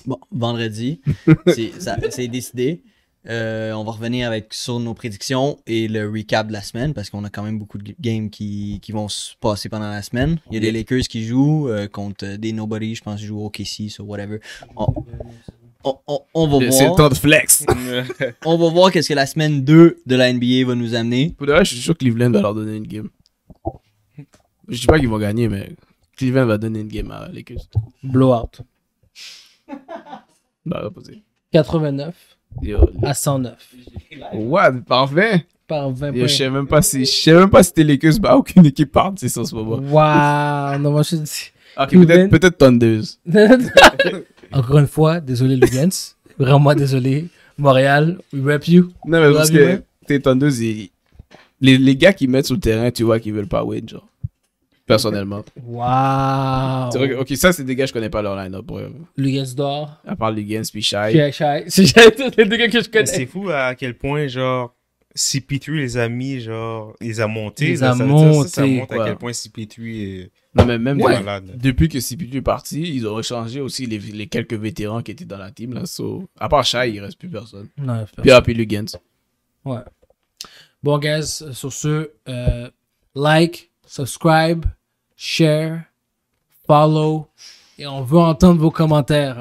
bon, vendredi. C'est décidé. Euh, on va revenir avec sur nos prédictions et le recap de la semaine parce qu'on a quand même beaucoup de games qui, vont se passer pendant la semaine. Il y a des Lakers qui jouent euh, contre des Nobody, je pense, qu'ils jouent au KC, so whatever. On, va voir. C'est le temps de flex. on va voir qu'est-ce que la semaine 2 de la NBA va nous amener. je suis sûr que Cleveland va leur donner une game. Je dis pas qu'ils vont gagner, mais Cleveland va donner une game à Lakers. Blowout. bah, 89 à 109. Ouais, parfait. Parfait. je sais même pas si, je sais même pas si Télécus bah aucune équipe c'est en ce moment. Waouh, non, moi je dis. Ok, peut-être, peut-être tondeuse. Encore une fois, désolé Lugans. Vraiment désolé. Montréal, we rap you. Non, mais parce que t'es tondeuse, les, les gars qui mettent sur le terrain, tu vois qui veulent pas win, genre personnellement. Wow! Ok, ça, c'est des gars que je connais pas leur line-up. Lugens d'or. À part Lugens, puis Shai. Euh, Shai, Chai. C'est les deux gars que je connais. C'est fou à quel point, genre, CP3 les a mis, genre, ils a monté. Ils là, a ça, monte ça, à quel point CP3 est Non, mais même depuis que cp 3 est parti, ils ont échangé aussi les, quelques vétérans qui étaient dans la team. Là, so, à part Shai, il reste plus personne. Puis, après ah, puis Lugens. Ouais. Bon, guys, sur ce, euh, like, subscribe, share, follow, et on veut entendre vos commentaires.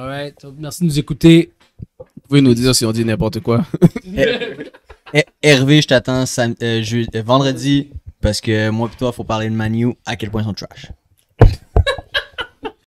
merci de nous écouter. Vous pouvez nous dire si on dit n'importe quoi. Eh, eh, Hervé, je t'attends euh, euh, vendredi parce que moi et toi, il faut parler de Manu à quel point ils sont trash.